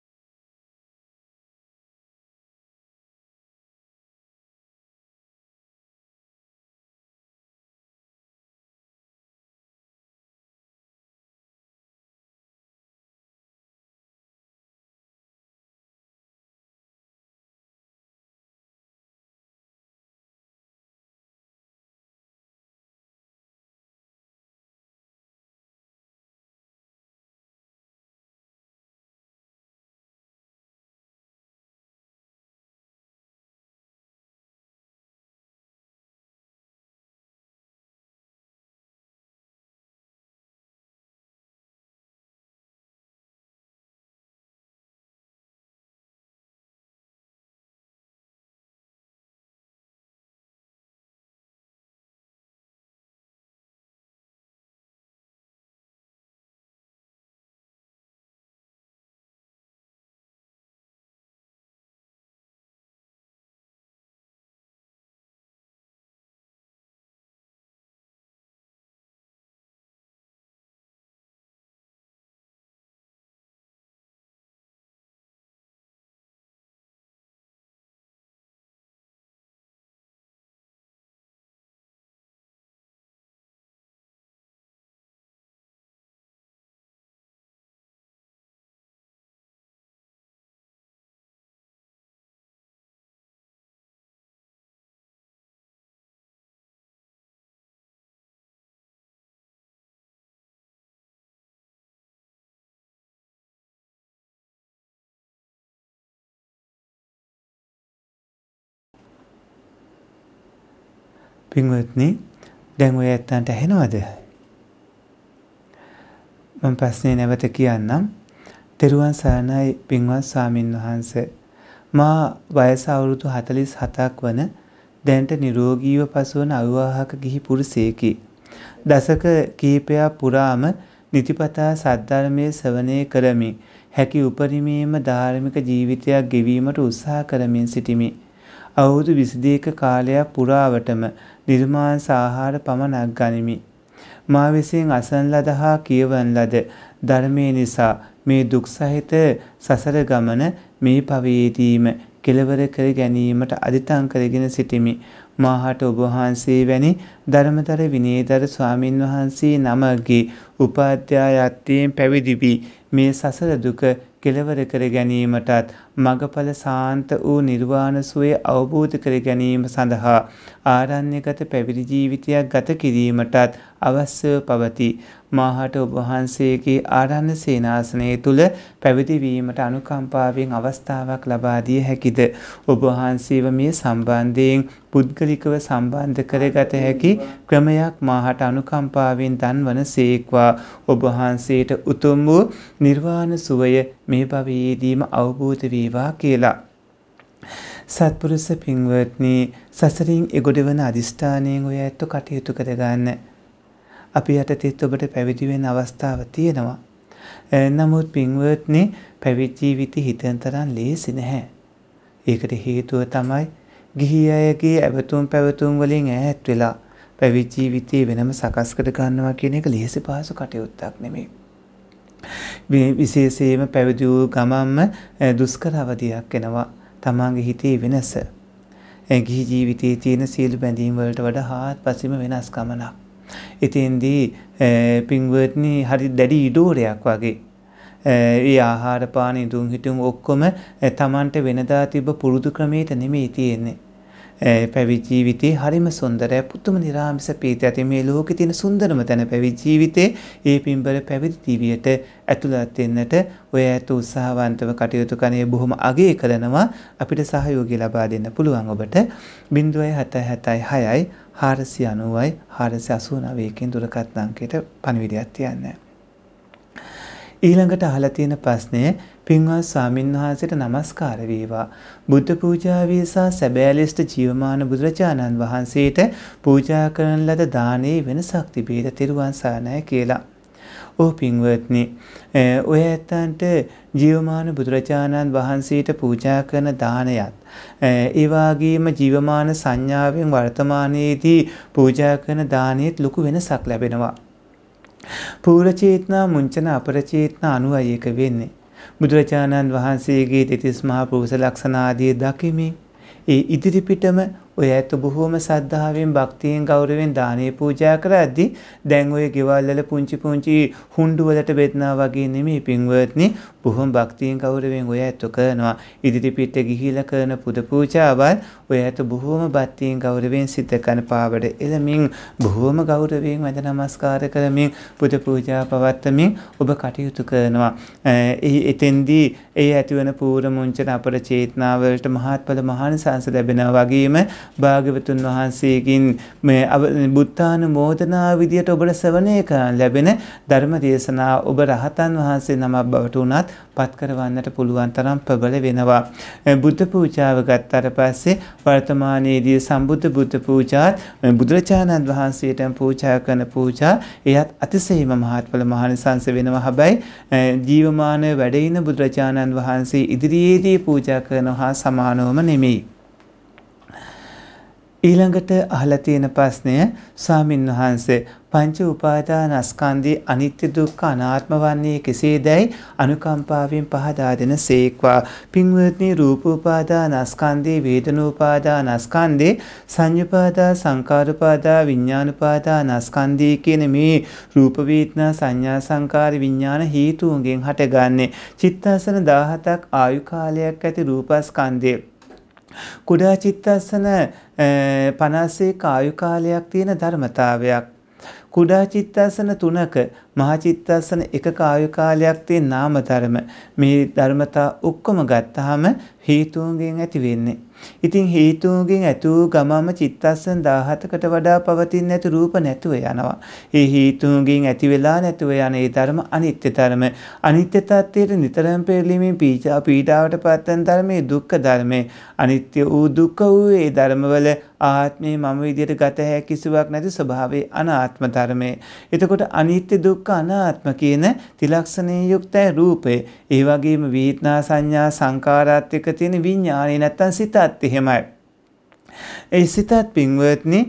පින්වත්නි දැන් ඔය ඇත්තන්ට ඇහෙනවද? මම පස්සේ නැවත කියන්නම්. තෙරුවන් සරණයි පින්වත් ස්වාමින් වහන්සේ. මා වයස අවුරුදු 47ක් වන දැනට නිරෝගීව පසුවන අවිවාහක ගිහි පුරුෂයෙකි. දසක කීපයක් පුරාම නිතිපතා සද්ධර්මයේ ශ්‍රවණය කරමි. හැකි උපරිමේම ධාර්මික ජීවිතයක් ගෙවීමට උත්සාහ කරමින් සිටිමි. අවුරුදු 21 කාලයක් පුරාවටම නිර්මාංස ආහාර පමණක් ගනිමි. මා විසින් අසන ලද හා කියවන ලද ධර්මයේ නිසා මේ දුක් සහිත සසර ගමන මේ පවයේදීම කෙලවර කර ගැනීමට අදිටන් කරගෙන සිටිමි. මාහට ඔබවහන්සේ වැනි ධර්මතර විනේදර ස්වාමීන් වහන්සේ නමගේ උපාධ්‍යායත්තයෙන් පැවිදිබී මේ සසර දුක කෙලවර කර ගැනීමටත් මගඵල සාන්ත වූ නිර්වාණ සුවය අවබෝධ කර ගැනීම සඳහා ආරණ්‍යගත පැවිදි ජීවිතයක් ගත කිරීමටත් අවශ්‍ය පවතී. මාහට ඔබහන්සේගේ ආරන්න සේනාසනය තුළ පැවිදිවීමට අනුකම්පාවෙන් අවස්ථාවක් ලබාදිය හැකිද. ඔබහන්සේව මේ සම්බන්ධයෙන් පුද්ගලිකව සම්බන්ධ කරගත හැකි ක්‍රමයක් මාහට අනුකම්පාවෙන් දන්වන සේක්වා ඔබහන්සේට උතුම් වූ නිර්වාණ සුවය මේ භවයේදීම අවබෝධ වේවා කියලා. සත්පුරුස පින්වත්නි සසරින් එගොඩවන අධිෂ්ඨානයෙන් ඔය ඇත්තු කටයුතු කරගන්න. අපි යටතෙත් ඔබට පැවිදිවෙන් අවස්ථාව තියෙනවා. නමුත් පින්වර්ත්නේ පැවිජීවිත හිතන්තරන් ලේසි නැහැ. ඒකට හේතුව තමයි ගිහි අයගේ ඇවතුම් පැවතුම් වලින් ඈත් වෙලා පැවිජීවිතේ වෙනම සකස්කට ගන්නවා කියන එක ලේසි පාසු කටයුත්තක් නෙමේ. විශේෂයෙන්ම පැවිදි වූ ගමම්ම දුෂ්කර අවධියක් එනවා. තමාගේ හිතේ වෙනස. ගිහි ජීවිතයේ තියෙන සියලු බැඳීම් වලට වඩා හාත්පසින්ම වෙනස් ගමනක්. ඉතින්දී පින්වර්ටනි හරි දැඩි ඉඩෝරයක් වගේ ඒ ආහාර පාන ඉදුම් හිටුම් ඔක්කොම තමන්ට වෙනදා තිබ පුරුදු ක්‍රමයට නෙමේ තියෙන්නේ. පැවිජීවිතේ හරිම සුන්දරය පුතුම නිරාමිස පීත ඇති මේ ලෝකෙ තියෙන සුන්දරම තැන පැවිජීවිතේ ඒ පින්බර පැවිදි දිවියට ඇතුළත් වෙන්නට ඔය ඇත උත්සාහවන්තව කටයුතු කනේ බොහොම අගය කරනවා අපිට සහයෝගය ලබා දෙන්න පුළුවන් ඔබට 0.776යි හාරසි අනුවයි හාරසි අසූ නවයකින් දුරකත් අංකයට පණවිඩයක් තියන්න. ඊළඟට අහලා තියෙන ප්‍රශ්නය පින්වත් ස්වාමින් වහන්සේට নমස්කාර වේවා. බුද්ධ පූජාවිය සහ සැබෑලිස්ට ජීවමාන බුදුරජාණන් වහන්සේට පූජා කරන ලද දානයේ වෙනසක් තිබේද? තිරුවන් සරණයි කියලා. ඕ පින්වත්නි ඔය ඇත්තන්ට ජීවමාන බුදුරජාණන් වහන්සේට පූජා කරන දානයත් ඒවාගේම ජීවමාන සංඥාවෙන් වර්තමානයේදී පූජා කරන දානයත් ලොකු වෙනසක් ලැබෙනවා පූරචේතනා මුංචන අපරචේතනා අනුවයි එක වෙන්නේ බුදුරජාණන් වහන්සේගේ දෙතිස් මහා පූස ලක්ෂණාදී දකිමින් ඒ ඉදිරිපිටම ඔය ඇත බොහෝම සද්ධාවෙන් භක්තියෙන් ගෞරවෙන් දානය පූජා කරද්දි දැන් ඔය ගෙවල්වල පුංචි පුංචි හුණ්ඩු වලට බෙදනා වගේ නෙමෙයි පින්වත්නි බොහොම භක්තියෙන් ගෞරවෙන් ඔය ඇත කරනවා ඉදිරිපිට ගිහිලා කරන පුද පූජාවල් ඔය ඇත බොහොම භක්තියෙන් ගෞරවෙන් සිත කන පාවඩ එළමින් බොහොම ගෞරවයෙන් වැඳ නමස්කාර කරමින් පුද පූජා පවත්වමින් ඔබ කටයුතු කරනවා එතෙන්දී ඒ ඇතිවන පූර්ව මුංචන අපර චේතනාවලට මහත්ඵල මහානිසංස ලැබෙනවා වගේම භාගවතුන් වහන්සේකින් මේ බුත්තාන මෝදනා විදියට ඔබට සවනය ලැබෙන ධර්ම දේශනා ඔබ රහතන් වහන්සේ නමක් බවට වුණත් පත් කරවන්නට පුළුවන් තරම් ප්‍රබල වෙනවා. බුද්ධ පූජාව ගත්තට පස්සේ වර්තමානයේදී සම්බුද්ධ බුද්ධ පූජාත් බුදුරජාණන් වහන්සේටම පූජා කරන පූජා එයත් අතිසේම මහත්ඵල මහානිසංස වෙනවා. හැබැයි ජීවමාන වැඩ ඉන බුදුරජාණන් වහන්සේ ඉදිරියේදී පූජා කරනවා සමානවම නෙමෙයි. ඊළඟට අහලා තියෙන ප්‍රශ්නය ස්වාමින් වහන්සේ පංච උපාදානස්කන්ධී අනිත්‍ය දුක්ඛ අනාත්ම වන්නේ කෙසේදයි අනුකම්පාවෙන් පහදා දෙන සේක්වා පින්වත්නි රූප උපාදානස්කන්ධේ වේදන උපාදානස්කන්ධේ සංඤ්ඤපාදා සංකාර උපාදා විඥාන උපාදානස්කන්ධී කියන මේ රූප වේදනා සංඥා සංකාර විඥාන හේතුන්ගෙන් හටගන්නේ චිත්තසන 17ක් ආයු කාලයක් ඇති රූපස්කන්ධේ කුඩා චිත්තස්සන 50 කායු කාලයක් තියෙන ධර්මතාවයක්. කුඩා චිත්තස්සන 3ක මහා චිත්තස්සන 1 කායු කාලයක් තියෙන නාම ධර්ම. මේ ධර්මතා ඔක්කොම ගත්තාම හේතුන්ගෙන් ඇති වෙන්නේ ඉතින් හේතුන්ගෙන් ඇතු ගමම චිත්තස්සන් 17කට වඩා පවතින්නේ නැති රූප නැතුව යනවා. ඒ හේතුන්ගෙන් ඇති වෙලා නැතුව යන ඒ ධර්ම අනිත්‍ය ධර්ම. අනිත්‍ය tattයට නිතරම පෙරලීමෙන් පීඩාවට පත්වන ධර්මයේ දුක්ඛ ධර්මයේ අනිත්‍ය වූ දුක්ඛ වූ ඒ ධර්මවල ආත්මේ මම විදියට ගත හැකි කිසිවක් නැති ස්වභාවයේ අනාත්ම ධර්මය. එතකොට අනිත්‍ය දුක්ඛ අනාත්ම කියන තිලක්ෂණේ යුක්තයි රූපේ. ඒ වගේම වේදනා සංඥා සංකාරات එක තියෙන විඥානේ නැත්තම් සිතත් එහෙමයි. ඒ සිතත් පින්වත්නි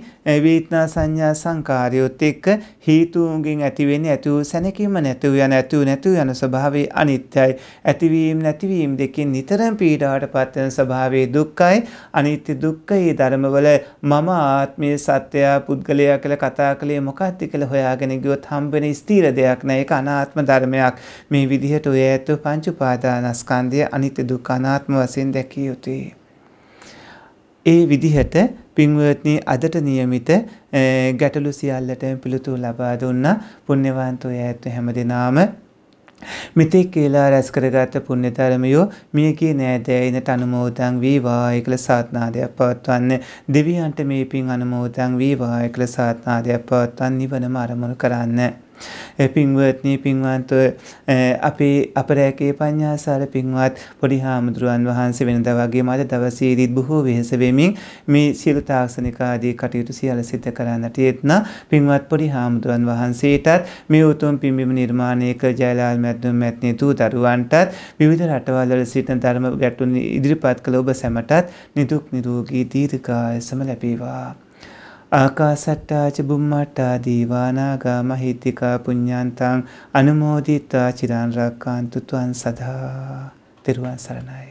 වේදනා සංඥා සංකාරයොත් එක්ක හේතුන්ගෙන් ඇතිවෙන ඇති වූ සැනකීම නැතු යන ඇතු නැතු යන ස්වභාවය අනිත්‍යයි. ඇතිවීම නැතිවීම දෙකෙන් නිතරම පීඩාවට පත්වන ස්වභාවයේ දුක්ඛයි. අනිත්‍ය දුක්ඛයේ ධර්මවල මම ආත්මය සත්‍යය පුද්ගලයා කියලා කතා කළේ මොකක්ද කියලා හොයාගෙන ගියොත් හම්බෙන ස්ථිර දෙයක් නෑ. ඒක අනාත්ම ධර්මයක්. මේ විදිහට ඔය ඇතු පංච උපාදානස්කන්ධය අනිත්‍ය දුක්ඛ අනාත්ම වශයෙන් දැකිය යුතුයි. ඒ විදිහට පින්වත්නි අදට નિયમિત ගැටලු සියල්ලට පිළිතුරු ලබා දුන්න පුණ්‍යවන්තෝ ඈත් හැම දිනාම මෙතෙක් කියලා රැස් කරගත් පුණ්‍යතරමියෝ මියකී නෑදෑයිනට අනුමෝදන් වේවා කියලා සාත්නාදයක් පවත්වන්න දෙවියන්ට මේ පින් අනුමෝදන් වේවා කියලා සාත්නාදයක් පවත්වන්න නිවනම අරමුණු කරන්නේ පින්වත්නී පින්වන්තව අපේ අපරෑකේ පඤ්ඥාසාර පින්වත් පොඩි හාමුදුරුවන් වහන්සේ වෙනද වගේ මද දවසීදීත් බොහෝ වෙහෙසවෙමින් මේ සියලු තාක්ෂණිකාදී කටයුතු සියල සිත කරන්නට යෙත්න පින්වත් පොඩි හාමුදුරුවන් වහන්සේටත් මේ උතුම් පිම්බිම නිර්මාණයක ජයලාල් මැත්තුම් මැත්නේ තු දරුවන්ටත් විවිධ රටවල්වල සිටන ධර්ම ගැටුන් ඉදිරිපත් කළ ඔබ සැමටත් නිදුක් නිරෝගී දීර්ඝායසම ලැබේවා ආකාසට්ටාච බුම්මට්ටා දීවානාගා මහිත්‍තිකා පුඤ්ඤාන්තං අනුමෝදිත්වා චිරාන් රක්කාන්තු ත්වං සදා තෙරුවන් සරණයි